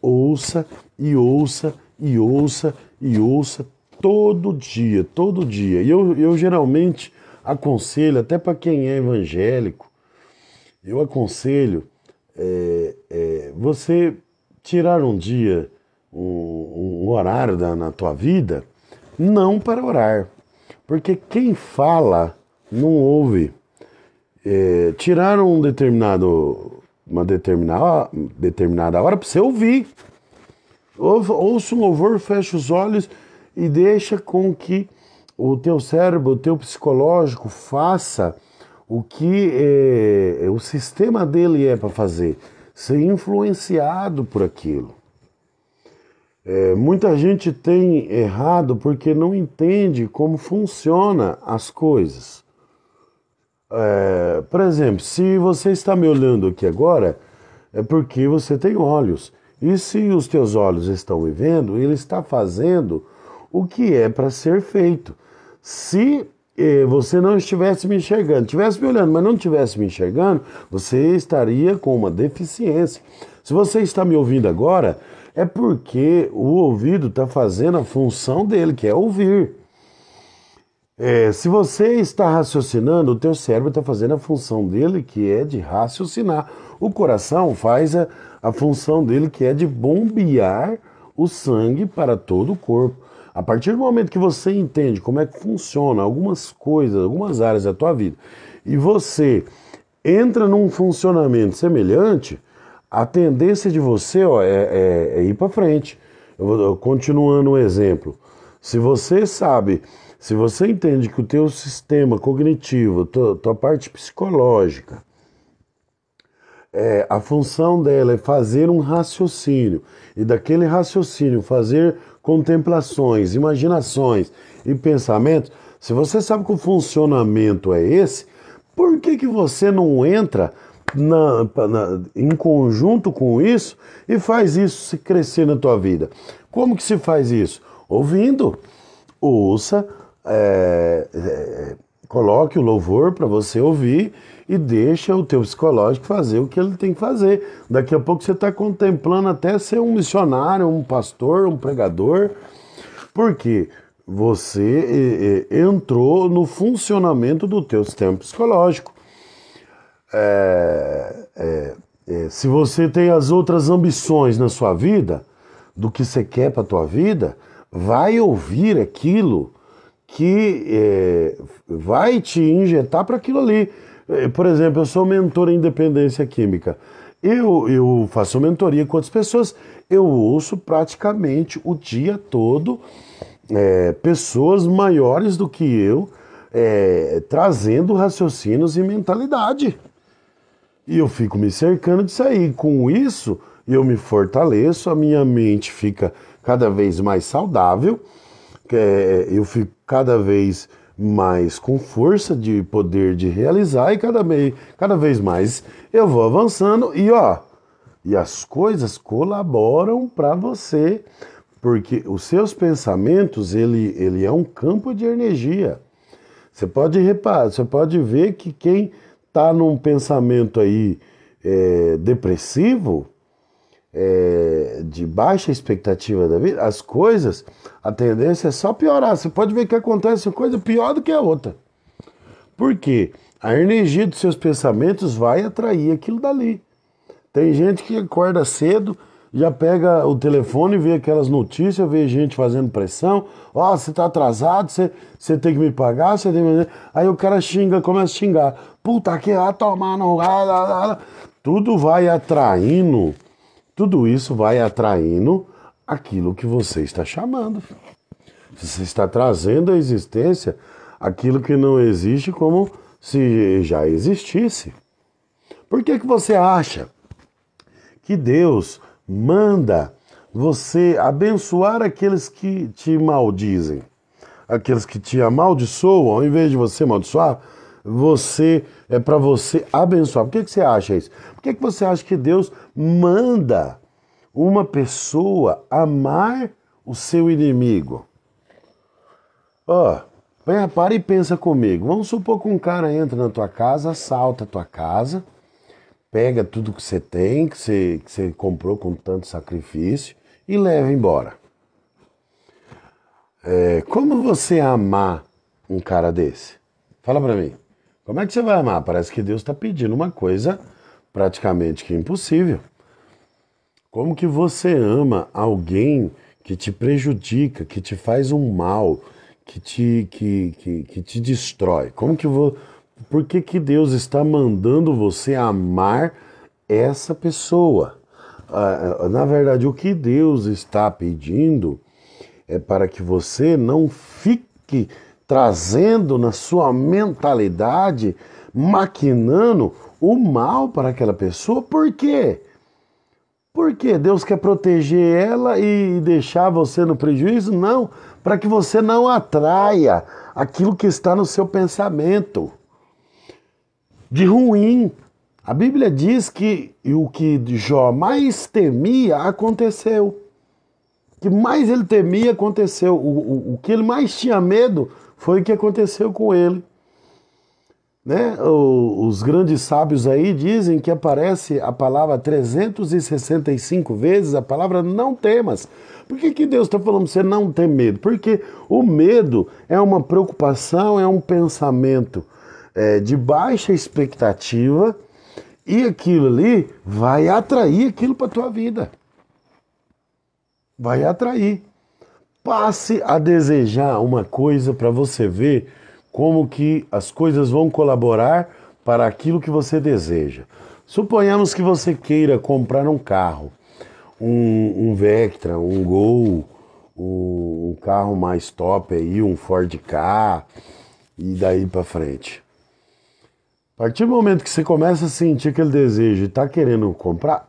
ouça e ouça e ouça e ouça todo dia, todo dia. E eu, eu geralmente aconselho, até para quem é evangélico, eu aconselho é, é, você tirar um dia, um, um horário da, na tua vida, não para orar. Porque quem fala não ouve. É, tirar um determinado uma determinada, determinada hora para você ouvir. Ouça um louvor, fecha os olhos e deixa com que o teu cérebro, o teu psicológico faça o que é, o sistema dele é para fazer, ser influenciado por aquilo. É, muita gente tem errado porque não entende como funciona as coisas. É, por exemplo, se você está me olhando aqui agora, é porque você tem olhos. E se os teus olhos estão me vendo, ele está fazendo o que é para ser feito. Se é, você não estivesse me enxergando, estivesse me olhando, mas não estivesse me enxergando, você estaria com uma deficiência. Se você está me ouvindo agora, é porque o ouvido está fazendo a função dele, que é ouvir. É, se você está raciocinando, o teu cérebro está fazendo a função dele, que é de raciocinar. O coração faz a, a função dele, que é de bombear o sangue para todo o corpo. A partir do momento que você entende como é que funciona algumas coisas, algumas áreas da tua vida, e você entra num funcionamento semelhante, a tendência de você ó, é, é, é ir para frente. Eu vou, continuando o exemplo, se você sabe se você entende que o teu sistema cognitivo, tua, tua parte psicológica, é, a função dela é fazer um raciocínio e daquele raciocínio fazer contemplações, imaginações e pensamentos. Se você sabe que o funcionamento é esse, por que, que você não entra na, na, em conjunto com isso e faz isso se crescer na tua vida? Como que se faz isso? Ouvindo. Ouça é, é, é, coloque o louvor para você ouvir e deixa o teu psicológico fazer o que ele tem que fazer. Daqui a pouco você está contemplando até ser um missionário, um pastor, um pregador, porque você entrou no funcionamento do teu sistema psicológico. É, é, é, se você tem as outras ambições na sua vida, do que você quer para a tua vida, vai ouvir aquilo que é, vai te injetar para aquilo ali. É, por exemplo, eu sou mentor em dependência química. Eu, eu faço mentoria com outras pessoas, eu ouço praticamente o dia todo é, pessoas maiores do que eu é, trazendo raciocínios e mentalidade. E eu fico me cercando disso aí. Com isso, eu me fortaleço, a minha mente fica cada vez mais saudável é, é, eu fico cada vez mais com força de poder de realizar e cada, meio, cada vez mais eu vou avançando e ó, e as coisas colaboram para você, porque os seus pensamentos, ele, ele é um campo de energia. Você pode reparar, você pode ver que quem está num pensamento aí é, depressivo, é, de baixa expectativa da vida, as coisas, a tendência é só piorar. Você pode ver que acontece uma coisa pior do que a outra. Por quê? A energia dos seus pensamentos vai atrair aquilo dali. Tem gente que acorda cedo, já pega o telefone, vê aquelas notícias, vê gente fazendo pressão. Ó, oh, você tá atrasado, você, você tem que me pagar, você tem que... Aí o cara xinga, começa a xingar. Puta que ah, tomar no lugar, (laughs) Tudo vai atraindo tudo isso vai atraindo aquilo que você está chamando. Você está trazendo à existência aquilo que não existe como se já existisse. Por que, que você acha que Deus manda você abençoar aqueles que te maldizem, aqueles que te amaldiçoam, ao invés de você amaldiçoar, você é para você abençoar. Por que, que você acha isso? Por que, que você acha que Deus manda uma pessoa amar o seu inimigo? Ó, oh, para e pensa comigo. Vamos supor que um cara entra na tua casa, assalta a tua casa, pega tudo que você tem, que você, que você comprou com tanto sacrifício e leva embora. É, como você amar um cara desse? Fala para mim. Como é que você vai amar? Parece que Deus está pedindo uma coisa praticamente que é impossível. Como que você ama alguém que te prejudica, que te faz um mal, que te, que, que, que te destrói? Como que vou? Por que, que Deus está mandando você amar essa pessoa? Ah, ah, na verdade, o que Deus está pedindo é para que você não fique trazendo na sua mentalidade, maquinando o mal para aquela pessoa. Por quê? Porque Deus quer proteger ela e deixar você no prejuízo? Não, para que você não atraia aquilo que está no seu pensamento de ruim. A Bíblia diz que o que Jó mais temia aconteceu. O que mais ele temia aconteceu. O, o, o que ele mais tinha medo aconteceu foi o que aconteceu com ele. Né? O, os grandes sábios aí dizem que aparece a palavra 365 vezes, a palavra não temas. Por que, que Deus está falando para você não ter medo? Porque o medo é uma preocupação, é um pensamento é, de baixa expectativa e aquilo ali vai atrair aquilo para a tua vida. Vai atrair passe a desejar uma coisa para você ver como que as coisas vão colaborar para aquilo que você deseja. Suponhamos que você queira comprar um carro, um, um Vectra, um Gol, um, um carro mais top aí, um Ford Ka e daí para frente. A partir do momento que você começa a sentir aquele desejo e está querendo comprar,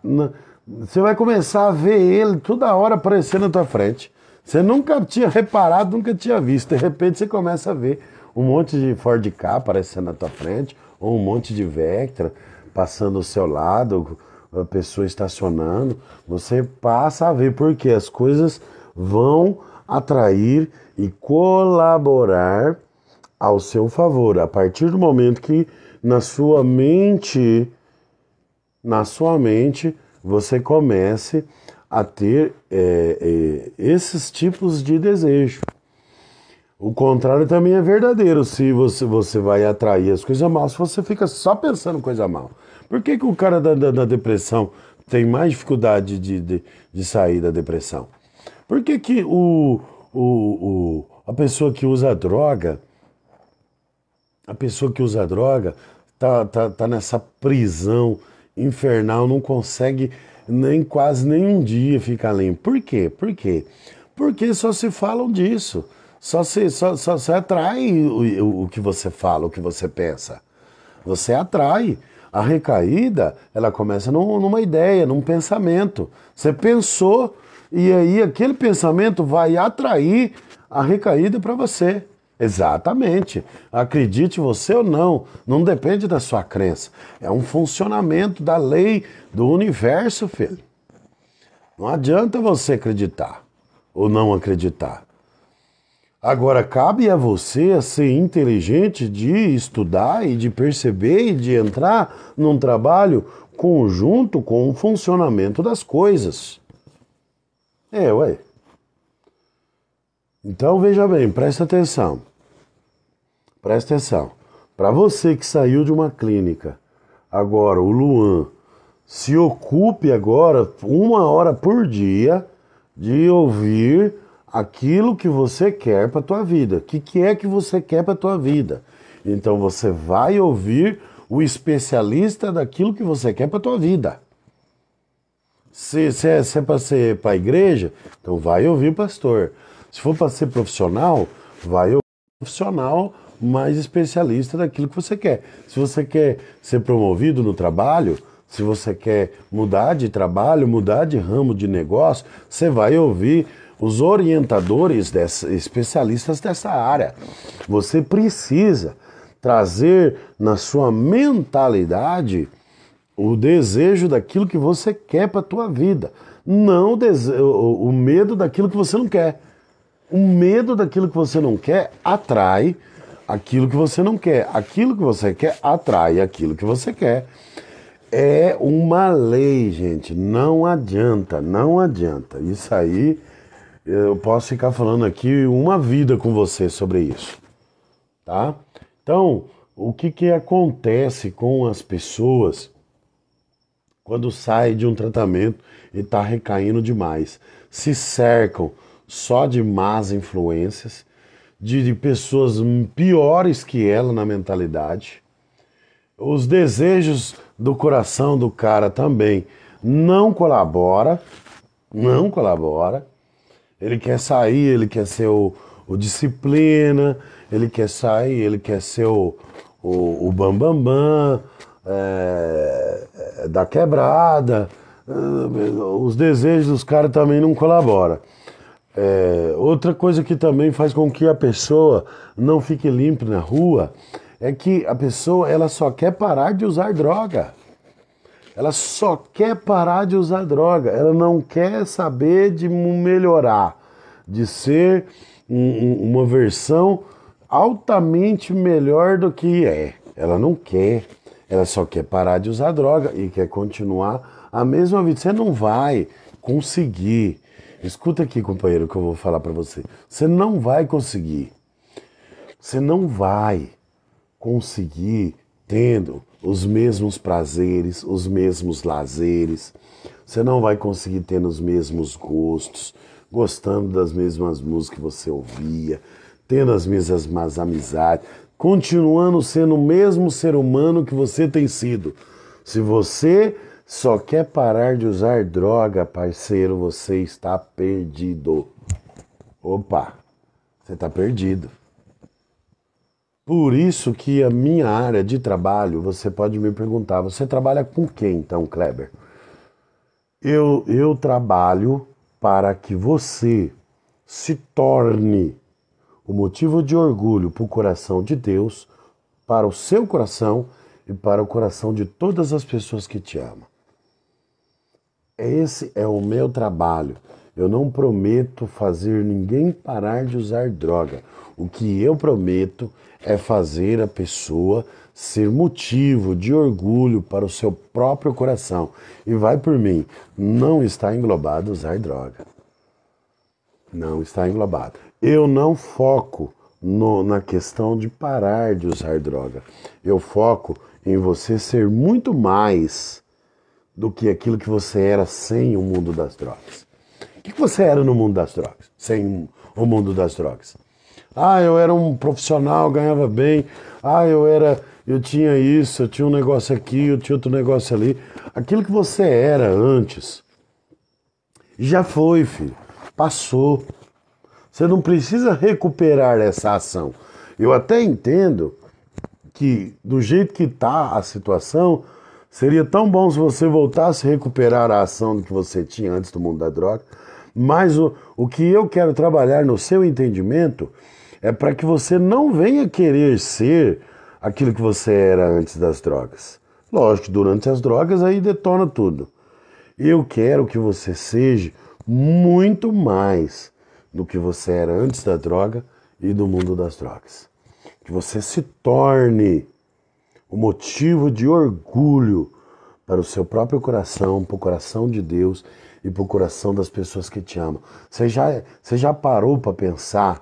você vai começar a ver ele toda hora aparecendo na tua frente. Você nunca tinha reparado, nunca tinha visto. De repente você começa a ver um monte de Ford K aparecendo na tua frente, ou um monte de Vectra passando ao seu lado, a pessoa estacionando. Você passa a ver porque as coisas vão atrair e colaborar ao seu favor. A partir do momento que na sua mente, na sua mente, você comece a a ter é, é, esses tipos de desejo. O contrário também é verdadeiro. Se você, você vai atrair as coisas mal, se você fica só pensando coisa mal. Por que, que o cara da, da, da depressão tem mais dificuldade de, de, de, sair da depressão? Por que, que o, o, o, a pessoa que usa droga, a pessoa que usa droga, tá, tá, tá nessa prisão infernal, não consegue nem quase nenhum dia fica limpo. Por quê? Por quê? Porque só se falam disso. Só se, só, só se atrai o, o que você fala, o que você pensa. Você atrai. A recaída, ela começa num, numa ideia, num pensamento. Você pensou e aí aquele pensamento vai atrair a recaída para você. Exatamente. Acredite você ou não, não depende da sua crença. É um funcionamento da lei do universo, filho. Não adianta você acreditar ou não acreditar. Agora, cabe a você ser inteligente de estudar e de perceber e de entrar num trabalho conjunto com o funcionamento das coisas. É, ué. Então veja bem, presta atenção. Presta atenção. Para você que saiu de uma clínica, agora o Luan se ocupe agora uma hora por dia de ouvir aquilo que você quer para tua vida. O que, que é que você quer para tua vida? Então você vai ouvir o especialista daquilo que você quer para tua vida. Se, se é, se é para ser para a igreja, então vai ouvir o pastor. Se for para ser profissional, vai o profissional mais especialista daquilo que você quer. Se você quer ser promovido no trabalho, se você quer mudar de trabalho, mudar de ramo de negócio, você vai ouvir os orientadores, dessa, especialistas dessa área. Você precisa trazer na sua mentalidade o desejo daquilo que você quer para a tua vida, não o, o medo daquilo que você não quer. O medo daquilo que você não quer atrai aquilo que você não quer. Aquilo que você quer atrai aquilo que você quer. É uma lei, gente. Não adianta, não adianta. Isso aí, eu posso ficar falando aqui uma vida com você sobre isso, tá? Então, o que, que acontece com as pessoas quando sai de um tratamento e está recaindo demais? Se cercam só de más influências, de, de pessoas piores que ela na mentalidade. Os desejos do coração do cara também não colabora, não colabora. Ele quer sair, ele quer ser o, o disciplina, ele quer sair, ele quer ser o, o, o bambambam bam, é, bam, é, da quebrada. É, os desejos dos caras também não colaboram. É, outra coisa que também faz com que a pessoa não fique limpa na rua é que a pessoa ela só quer parar de usar droga. Ela só quer parar de usar droga. Ela não quer saber de melhorar, de ser um, uma versão altamente melhor do que é. Ela não quer. Ela só quer parar de usar droga e quer continuar a mesma vida. Você não vai conseguir Escuta aqui, companheiro, que eu vou falar para você. Você não vai conseguir. Você não vai conseguir tendo os mesmos prazeres, os mesmos lazeres. Você não vai conseguir tendo os mesmos gostos, gostando das mesmas músicas que você ouvia, tendo as mesmas amizades, continuando sendo o mesmo ser humano que você tem sido. Se você só quer parar de usar droga, parceiro, você está perdido. Opa, você está perdido. Por isso que a minha área de trabalho, você pode me perguntar, você trabalha com quem então, Kleber? Eu, eu trabalho para que você se torne o motivo de orgulho para o coração de Deus, para o seu coração e para o coração de todas as pessoas que te amam. Esse é o meu trabalho. Eu não prometo fazer ninguém parar de usar droga. O que eu prometo é fazer a pessoa ser motivo de orgulho para o seu próprio coração. E vai por mim, não está englobado usar droga. Não está englobado. Eu não foco no, na questão de parar de usar droga. Eu foco em você ser muito mais do que aquilo que você era sem o mundo das drogas. O que você era no mundo das drogas, sem o mundo das drogas? Ah, eu era um profissional, ganhava bem. Ah, eu era, eu tinha isso, eu tinha um negócio aqui, eu tinha outro negócio ali. Aquilo que você era antes já foi, filho. Passou. Você não precisa recuperar essa ação. Eu até entendo que do jeito que está a situação, Seria tão bom se você voltasse a recuperar a ação que você tinha antes do mundo da droga. Mas o, o que eu quero trabalhar no seu entendimento é para que você não venha querer ser aquilo que você era antes das drogas. Lógico, durante as drogas aí detona tudo. Eu quero que você seja muito mais do que você era antes da droga e do mundo das drogas. Que você se torne um motivo de orgulho para o seu próprio coração, para o coração de Deus e para o coração das pessoas que te amam. Você já, você já parou para pensar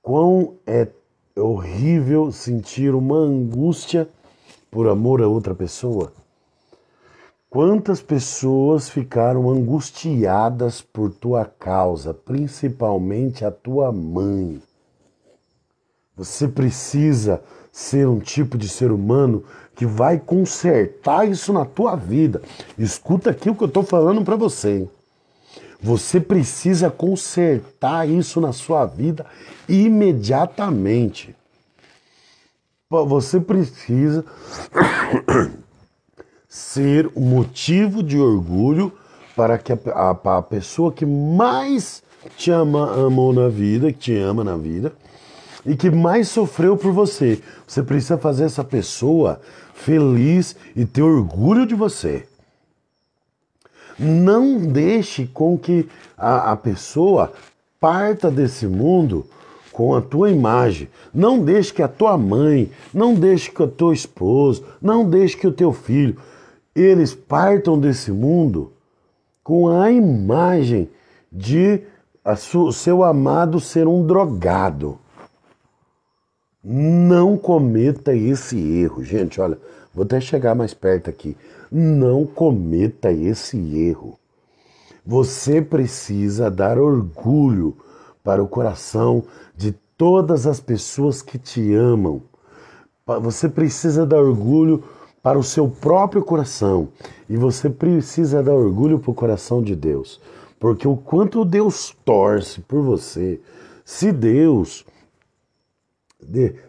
quão é horrível sentir uma angústia por amor a outra pessoa? Quantas pessoas ficaram angustiadas por tua causa, principalmente a tua mãe? Você precisa ser um tipo de ser humano que vai consertar isso na tua vida. Escuta aqui o que eu estou falando para você. Hein? Você precisa consertar isso na sua vida imediatamente. Você precisa (coughs) ser o motivo de orgulho para que a, a, a pessoa que mais te ama, amou na vida, que te ama na vida, e que mais sofreu por você. Você precisa fazer essa pessoa feliz e ter orgulho de você. Não deixe com que a, a pessoa parta desse mundo com a tua imagem. Não deixe que a tua mãe, não deixe que o teu esposo, não deixe que o teu filho, eles partam desse mundo com a imagem de o seu amado ser um drogado. Não cometa esse erro. Gente, olha, vou até chegar mais perto aqui. Não cometa esse erro. Você precisa dar orgulho para o coração de todas as pessoas que te amam. Você precisa dar orgulho para o seu próprio coração e você precisa dar orgulho para o coração de Deus, porque o quanto Deus torce por você, se Deus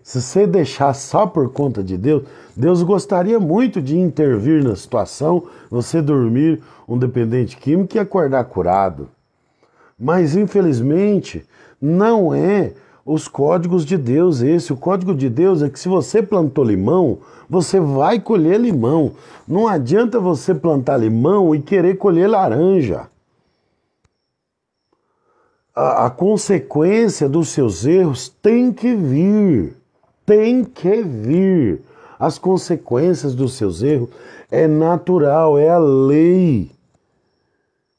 se você deixar só por conta de Deus, Deus gostaria muito de intervir na situação, você dormir um dependente químico e acordar curado. Mas infelizmente não é os códigos de Deus esse. O código de Deus é que se você plantou limão, você vai colher limão. Não adianta você plantar limão e querer colher laranja a, a consequência dos seus erros tem que vir. Tem que vir. As consequências dos seus erros é natural, é a lei.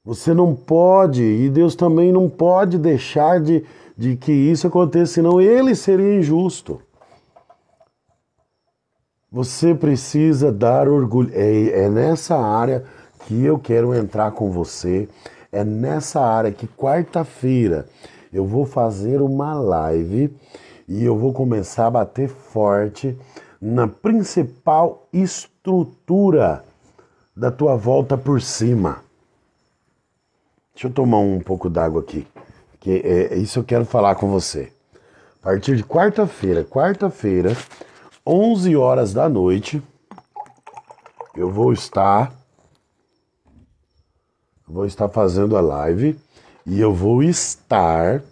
Você não pode, e Deus também não pode deixar de, de que isso aconteça, senão ele seria injusto. Você precisa dar orgulho. É, é nessa área que eu quero entrar com você. É nessa área que quarta-feira eu vou fazer uma live e eu vou começar a bater forte na principal estrutura da tua volta por cima. Deixa eu tomar um pouco d'água aqui, que é, é isso eu quero falar com você. A partir de quarta-feira, quarta-feira, 11 horas da noite, eu vou estar vou estar fazendo a live e eu vou estar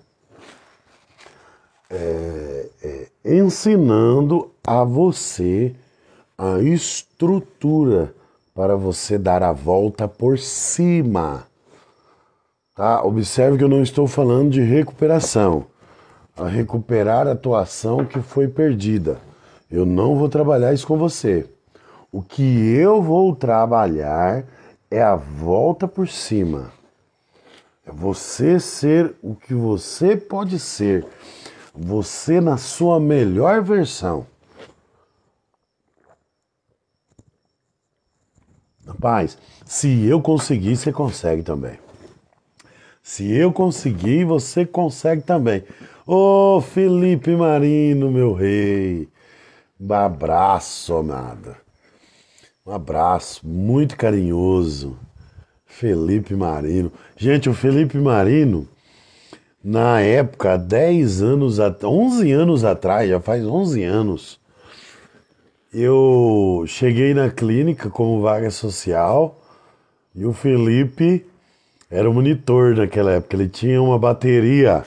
é, é, ensinando a você a estrutura para você dar a volta por cima. Tá? Observe que eu não estou falando de recuperação, a recuperar a atuação que foi perdida. Eu não vou trabalhar isso com você. O que eu vou trabalhar é a volta por cima. É você ser o que você pode ser. Você na sua melhor versão. Rapaz, se eu conseguir, você consegue também. Se eu conseguir, você consegue também. Ô oh, Felipe Marino, meu rei. Um Abraço, amada. Um abraço muito carinhoso. Felipe Marino. Gente, o Felipe Marino, na época, 10 anos, 11 anos atrás, já faz 11 anos, eu cheguei na clínica como vaga social e o Felipe era o monitor naquela época. Ele tinha uma bateria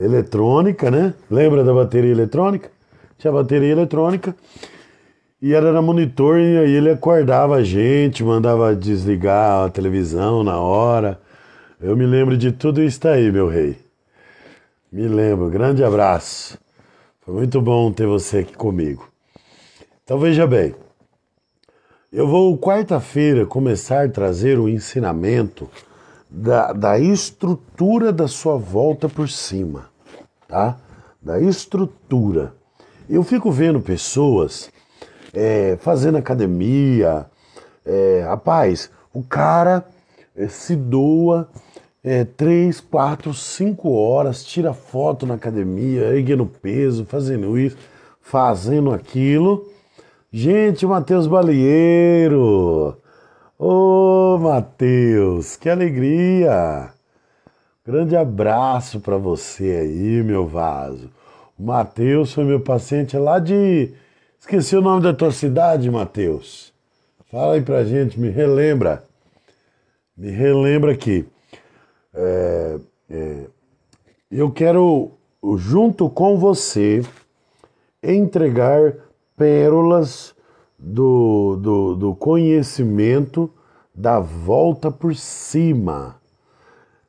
eletrônica, né? Lembra da bateria eletrônica? Tinha bateria eletrônica e era monitor e aí ele acordava a gente, mandava desligar a televisão na hora. Eu me lembro de tudo isso está aí, meu rei. Me lembro. Grande abraço. Foi muito bom ter você aqui comigo. Então veja bem, eu vou quarta-feira começar a trazer o um ensinamento da, da estrutura da sua volta por cima, tá? Da estrutura. Eu fico vendo pessoas é, fazendo academia. É, rapaz, o cara é, se doa é, quatro, cinco horas, tira foto na academia, erguendo peso, fazendo isso, fazendo aquilo. Gente, Matheus Balieiro! Ô, oh, Matheus, que alegria! Grande abraço para você aí, meu vaso. O Matheus foi meu paciente lá de Esqueci o nome da tua cidade, Matheus. Fala aí pra gente, me relembra. Me relembra aqui. É, é, eu quero, junto com você, entregar pérolas do, do, do conhecimento da volta por cima.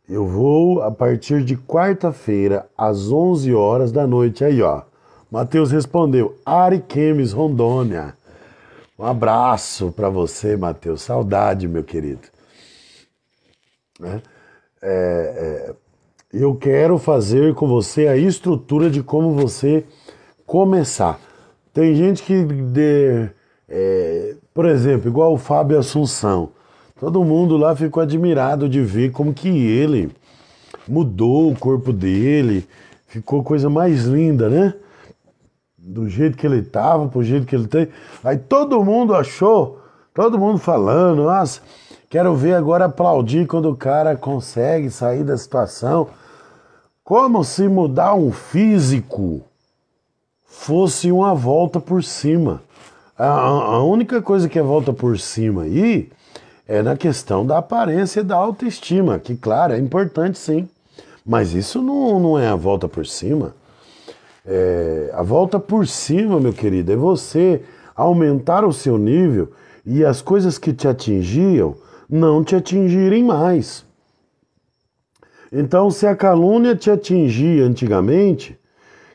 Eu vou a partir de quarta-feira às 11 horas da noite aí, ó. Matheus respondeu: Ariquemes, Rondônia. Um abraço para você, Matheus. Saudade, meu querido. Né? É, é, eu quero fazer com você a estrutura de como você começar. Tem gente que, de, é, por exemplo, igual o Fábio Assunção. Todo mundo lá ficou admirado de ver como que ele mudou o corpo dele. Ficou coisa mais linda, né? do jeito que ele estava, pro jeito que ele tem. Aí todo mundo achou, todo mundo falando, nossa, quero ver agora aplaudir quando o cara consegue sair da situação. Como se mudar um físico fosse uma volta por cima. A, a única coisa que é volta por cima aí é na questão da aparência e da autoestima, que, claro, é importante sim. Mas isso não, não é a volta por cima. É, a volta por cima, meu querido, é você aumentar o seu nível e as coisas que te atingiam não te atingirem mais. Então, se a calúnia te atingia antigamente,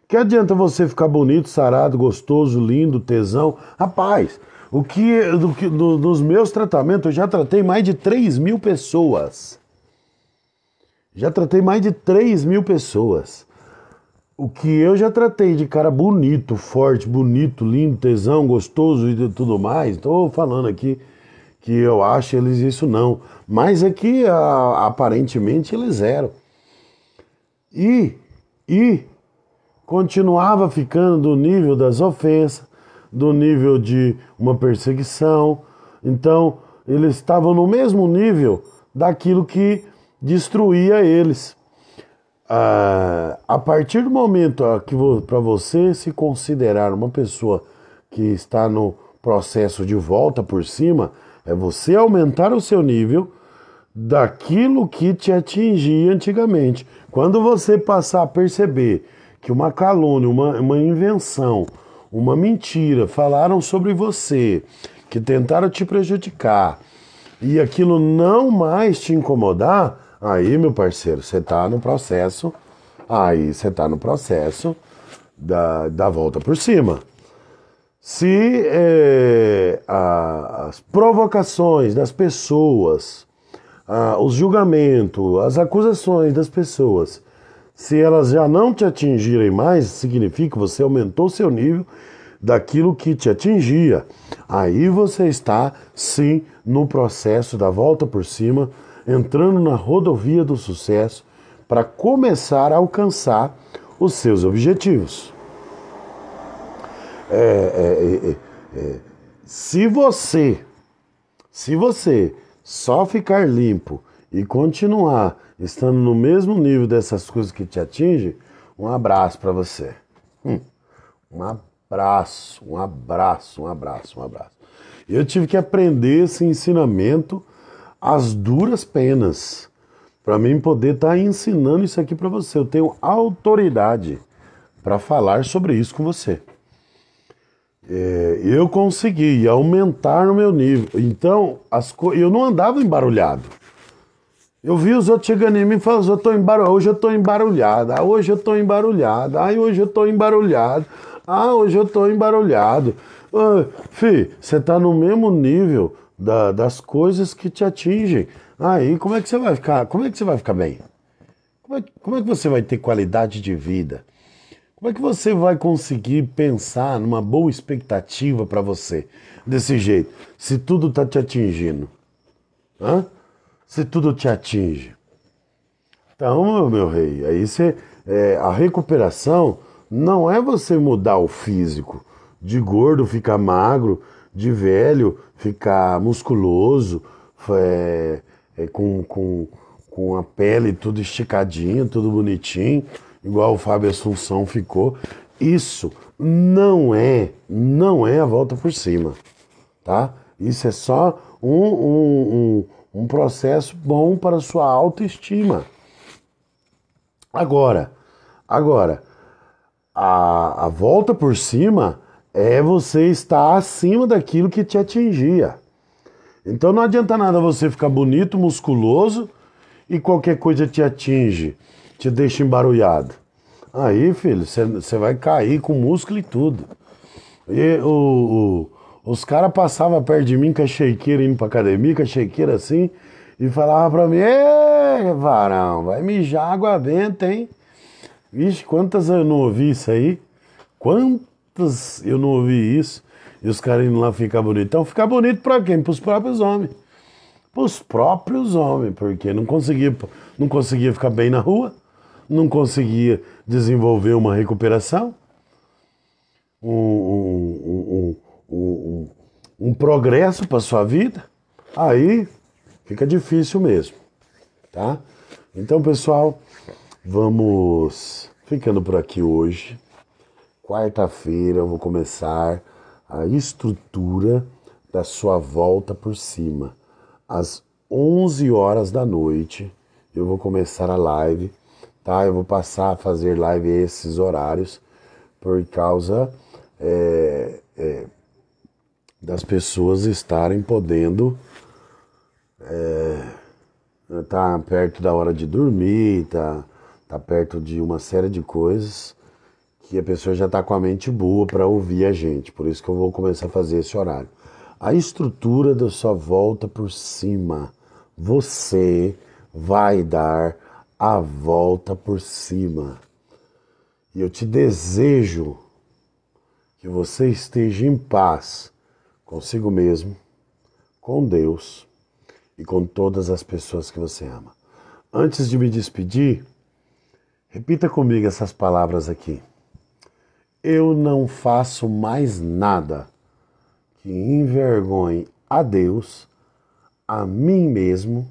que adianta você ficar bonito, sarado, gostoso, lindo, tesão? Rapaz, o que, do, que do, nos meus tratamentos eu já tratei mais de 3 mil pessoas. Já tratei mais de 3 mil pessoas o que eu já tratei de cara bonito, forte, bonito, lindo, tesão, gostoso e tudo mais, estou falando aqui que eu acho eles isso não. Mas aqui é a, aparentemente eles eram. E, e continuava ficando do nível das ofensas, do nível de uma perseguição. Então, eles estavam no mesmo nível daquilo que destruía eles. Ah, a partir do momento ah, que para você se considerar uma pessoa que está no processo de volta por cima, é você aumentar o seu nível daquilo que te atingia antigamente. Quando você passar a perceber que uma calúnia, uma, uma invenção, uma mentira falaram sobre você, que tentaram te prejudicar e aquilo não mais te incomodar, Aí, meu parceiro, você tá no processo, aí você tá no processo da, da volta por cima. Se é, a, as provocações das pessoas, a, os julgamentos, as acusações das pessoas, se elas já não te atingirem mais, significa que você aumentou seu nível daquilo que te atingia. Aí você está sim no processo da volta por cima entrando na rodovia do sucesso para começar a alcançar os seus objetivos. É é, é, é, é, se você, se você só ficar limpo e continuar estando no mesmo nível dessas coisas que te atingem, um abraço para você. Hum, um abraço, um abraço, um abraço, um abraço. Eu tive que aprender esse ensinamento as duras penas para mim poder estar tá ensinando isso aqui para você. Eu tenho autoridade para falar sobre isso com você. É, eu consegui aumentar o meu nível. Então, as co... eu não andava embarulhado. Eu vi os outros chegando em mim e falando, eu tô embarulhado, hoje eu estou embarulhado, ah, hoje eu estou embarulhado, ai, hoje eu estou embarulhado, ah, hoje eu estou embarulhado. Ah, ah fi, você está no mesmo nível da, das coisas que te atingem. Aí, como é que você vai ficar? Como é que você vai ficar bem? Como é, como é que você vai ter qualidade de vida? Como é que você vai conseguir pensar numa boa expectativa para você desse jeito, se tudo está te atingindo? Hã? Se tudo te atinge. Então, meu rei, aí você, é, a recuperação não é você mudar o físico, de gordo ficar magro de velho ficar musculoso, é, é, com, com, com a pele tudo esticadinha, tudo bonitinho, igual o Fábio Assunção ficou. Isso não é, não é a volta por cima, tá? Isso é só um, um, um, um processo bom para a sua autoestima. Agora, agora, a, a volta por cima é você estar acima daquilo que te atingia. Então não adianta nada você ficar bonito, musculoso e qualquer coisa te atinge, te deixa embarulhado. Aí, filho, você vai cair com músculo e tudo. E o, o os caras passavam perto de mim com a chequeira indo pra academia, com a chequeira assim, e falava pra mim: Ê, varão, vai mijar água benta, hein? Vixe, quantas eu não ouvi isso aí? Quanto eu não ouvi isso. E os caras indo lá ficar bonito. Então ficar bonito para quem? Para os próprios homens. Para os próprios homens, porque não conseguia, não conseguia ficar bem na rua, não conseguia desenvolver uma recuperação, um, um, um, um progresso para sua vida. Aí fica difícil mesmo, tá? Então, pessoal, vamos ficando por aqui hoje. Quarta-feira eu vou começar a estrutura da sua volta por cima. Às 11 horas da noite eu vou começar a live, tá? Eu vou passar a fazer live esses horários por causa é, é, das pessoas estarem podendo é, tá perto da hora de dormir, tá, tá perto de uma série de coisas que a pessoa já está com a mente boa para ouvir a gente, por isso que eu vou começar a fazer esse horário. A estrutura da sua volta por cima. Você vai dar a volta por cima. E eu te desejo que você esteja em paz consigo mesmo, com Deus e com todas as pessoas que você ama. Antes de me despedir, repita comigo essas palavras aqui eu não faço mais nada que envergonhe a Deus, a mim mesmo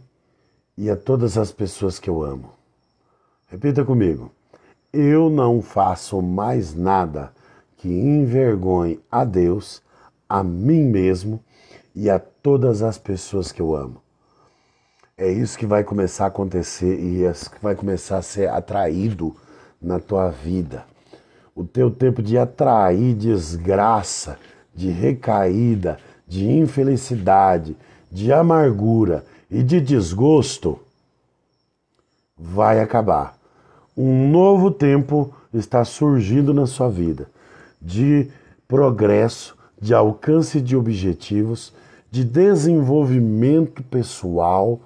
e a todas as pessoas que eu amo. Repita comigo. Eu não faço mais nada que envergonhe a Deus, a mim mesmo e a todas as pessoas que eu amo. É isso que vai começar a acontecer e é isso que vai começar a ser atraído na tua vida o teu tempo de atrair desgraça, de recaída, de infelicidade, de amargura e de desgosto vai acabar. Um novo tempo está surgindo na sua vida de progresso, de alcance de objetivos, de desenvolvimento pessoal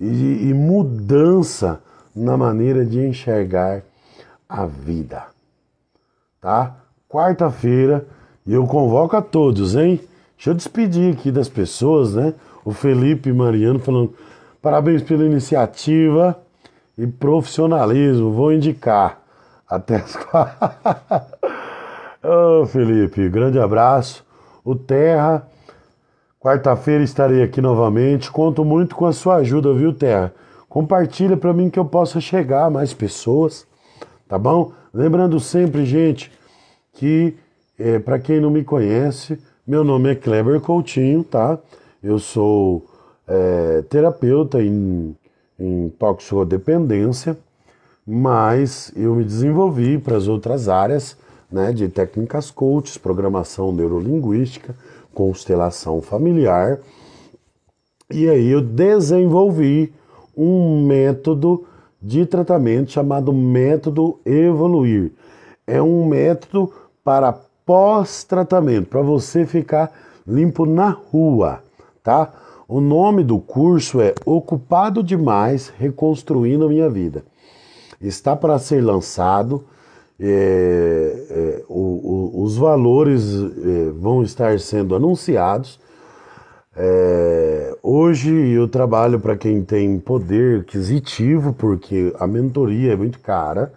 e, e mudança na maneira de enxergar a vida tá? Quarta-feira e eu convoco a todos, hein? Deixa eu despedir aqui das pessoas, né? O Felipe Mariano falando: parabéns pela iniciativa e profissionalismo, vou indicar. Até as (laughs) Ô, Felipe, grande abraço. O Terra, quarta-feira estarei aqui novamente. Conto muito com a sua ajuda, viu, Terra? Compartilha para mim que eu possa chegar a mais pessoas tá bom? Lembrando sempre, gente, que é, para quem não me conhece, meu nome é Kleber Coutinho, tá? Eu sou é, terapeuta em, em toxicodependência, mas eu me desenvolvi para as outras áreas, né, de técnicas coaches, programação neurolinguística, constelação familiar. E aí eu desenvolvi um método de tratamento chamado método Evoluir. É um método para pós-tratamento, para você ficar limpo na rua, tá? O nome do curso é Ocupado Demais Reconstruindo a Minha Vida. Está para ser lançado. É, é, o, o, os valores é, vão estar sendo anunciados é, hoje eu trabalho para quem tem poder aquisitivo, porque a mentoria é muito cara,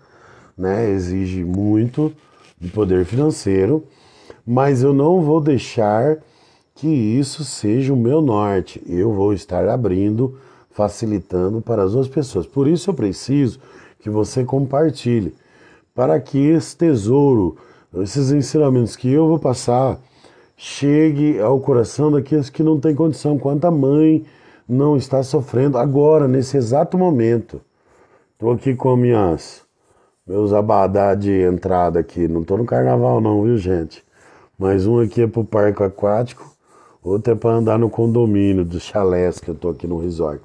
né? exige muito de poder financeiro, mas eu não vou deixar que isso seja o meu norte. Eu vou estar abrindo, facilitando para as outras pessoas. Por isso eu preciso que você compartilhe, para que esse tesouro, esses ensinamentos que eu vou passar, chegue ao coração daqueles que não têm condição, quanta mãe não está sofrendo agora, nesse exato momento. Estou aqui com minhas, meus abadá de entrada aqui, não estou no carnaval não, viu gente? Mas um aqui é para o parque aquático, outro é para andar no condomínio dos chalés que eu estou aqui no resort.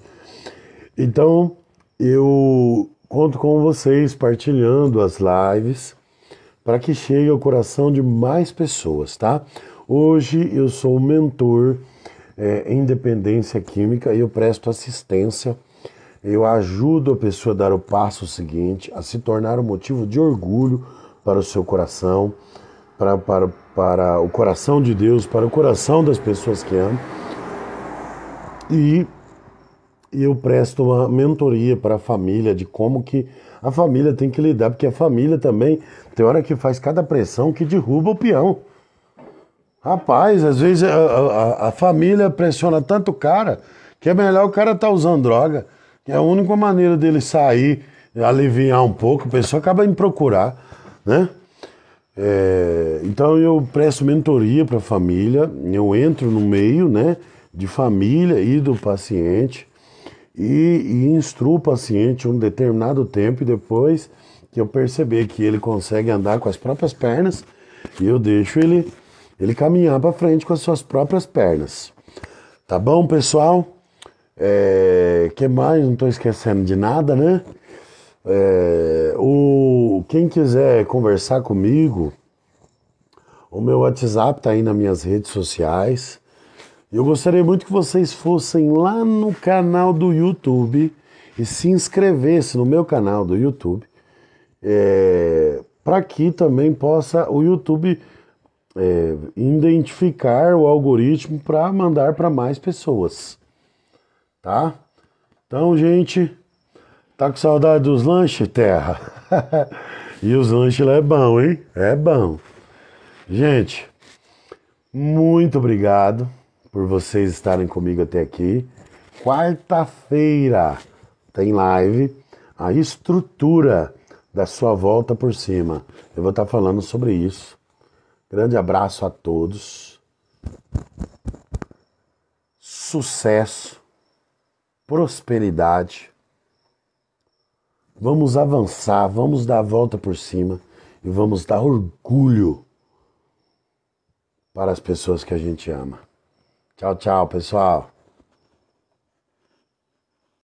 Então, eu conto com vocês partilhando as lives para que chegue ao coração de mais pessoas, tá? Hoje eu sou mentor é, em dependência química e eu presto assistência. Eu ajudo a pessoa a dar o passo seguinte, a se tornar um motivo de orgulho para o seu coração, para, para, para o coração de Deus, para o coração das pessoas que amam. E eu presto uma mentoria para a família de como que a família tem que lidar, porque a família também tem hora que faz cada pressão que derruba o peão. Rapaz, às vezes a, a, a família pressiona tanto o cara que é melhor o cara estar tá usando droga. É a única maneira dele sair, aliviar um pouco, a pessoa acaba em procurar, né? É, então eu presto mentoria para a família, eu entro no meio, né, de família e do paciente e, e instruo o paciente um determinado tempo e depois que eu perceber que ele consegue andar com as próprias pernas, eu deixo ele ele caminhar para frente com as suas próprias pernas. Tá bom, pessoal? É, que mais? Não estou esquecendo de nada, né? É, o, quem quiser conversar comigo, o meu WhatsApp está aí nas minhas redes sociais. Eu gostaria muito que vocês fossem lá no canal do YouTube e se inscrevessem no meu canal do YouTube, é, para que também possa o YouTube é, identificar o algoritmo para mandar para mais pessoas, tá? Então, gente, tá com saudade dos lanches, terra? (laughs) e os lanches lá é bom, hein? É bom. Gente, muito obrigado por vocês estarem comigo até aqui. Quarta-feira tem live a estrutura da sua volta por cima. Eu vou estar tá falando sobre isso Grande abraço a todos. Sucesso, prosperidade. Vamos avançar, vamos dar a volta por cima e vamos dar orgulho para as pessoas que a gente ama. Tchau, tchau, pessoal.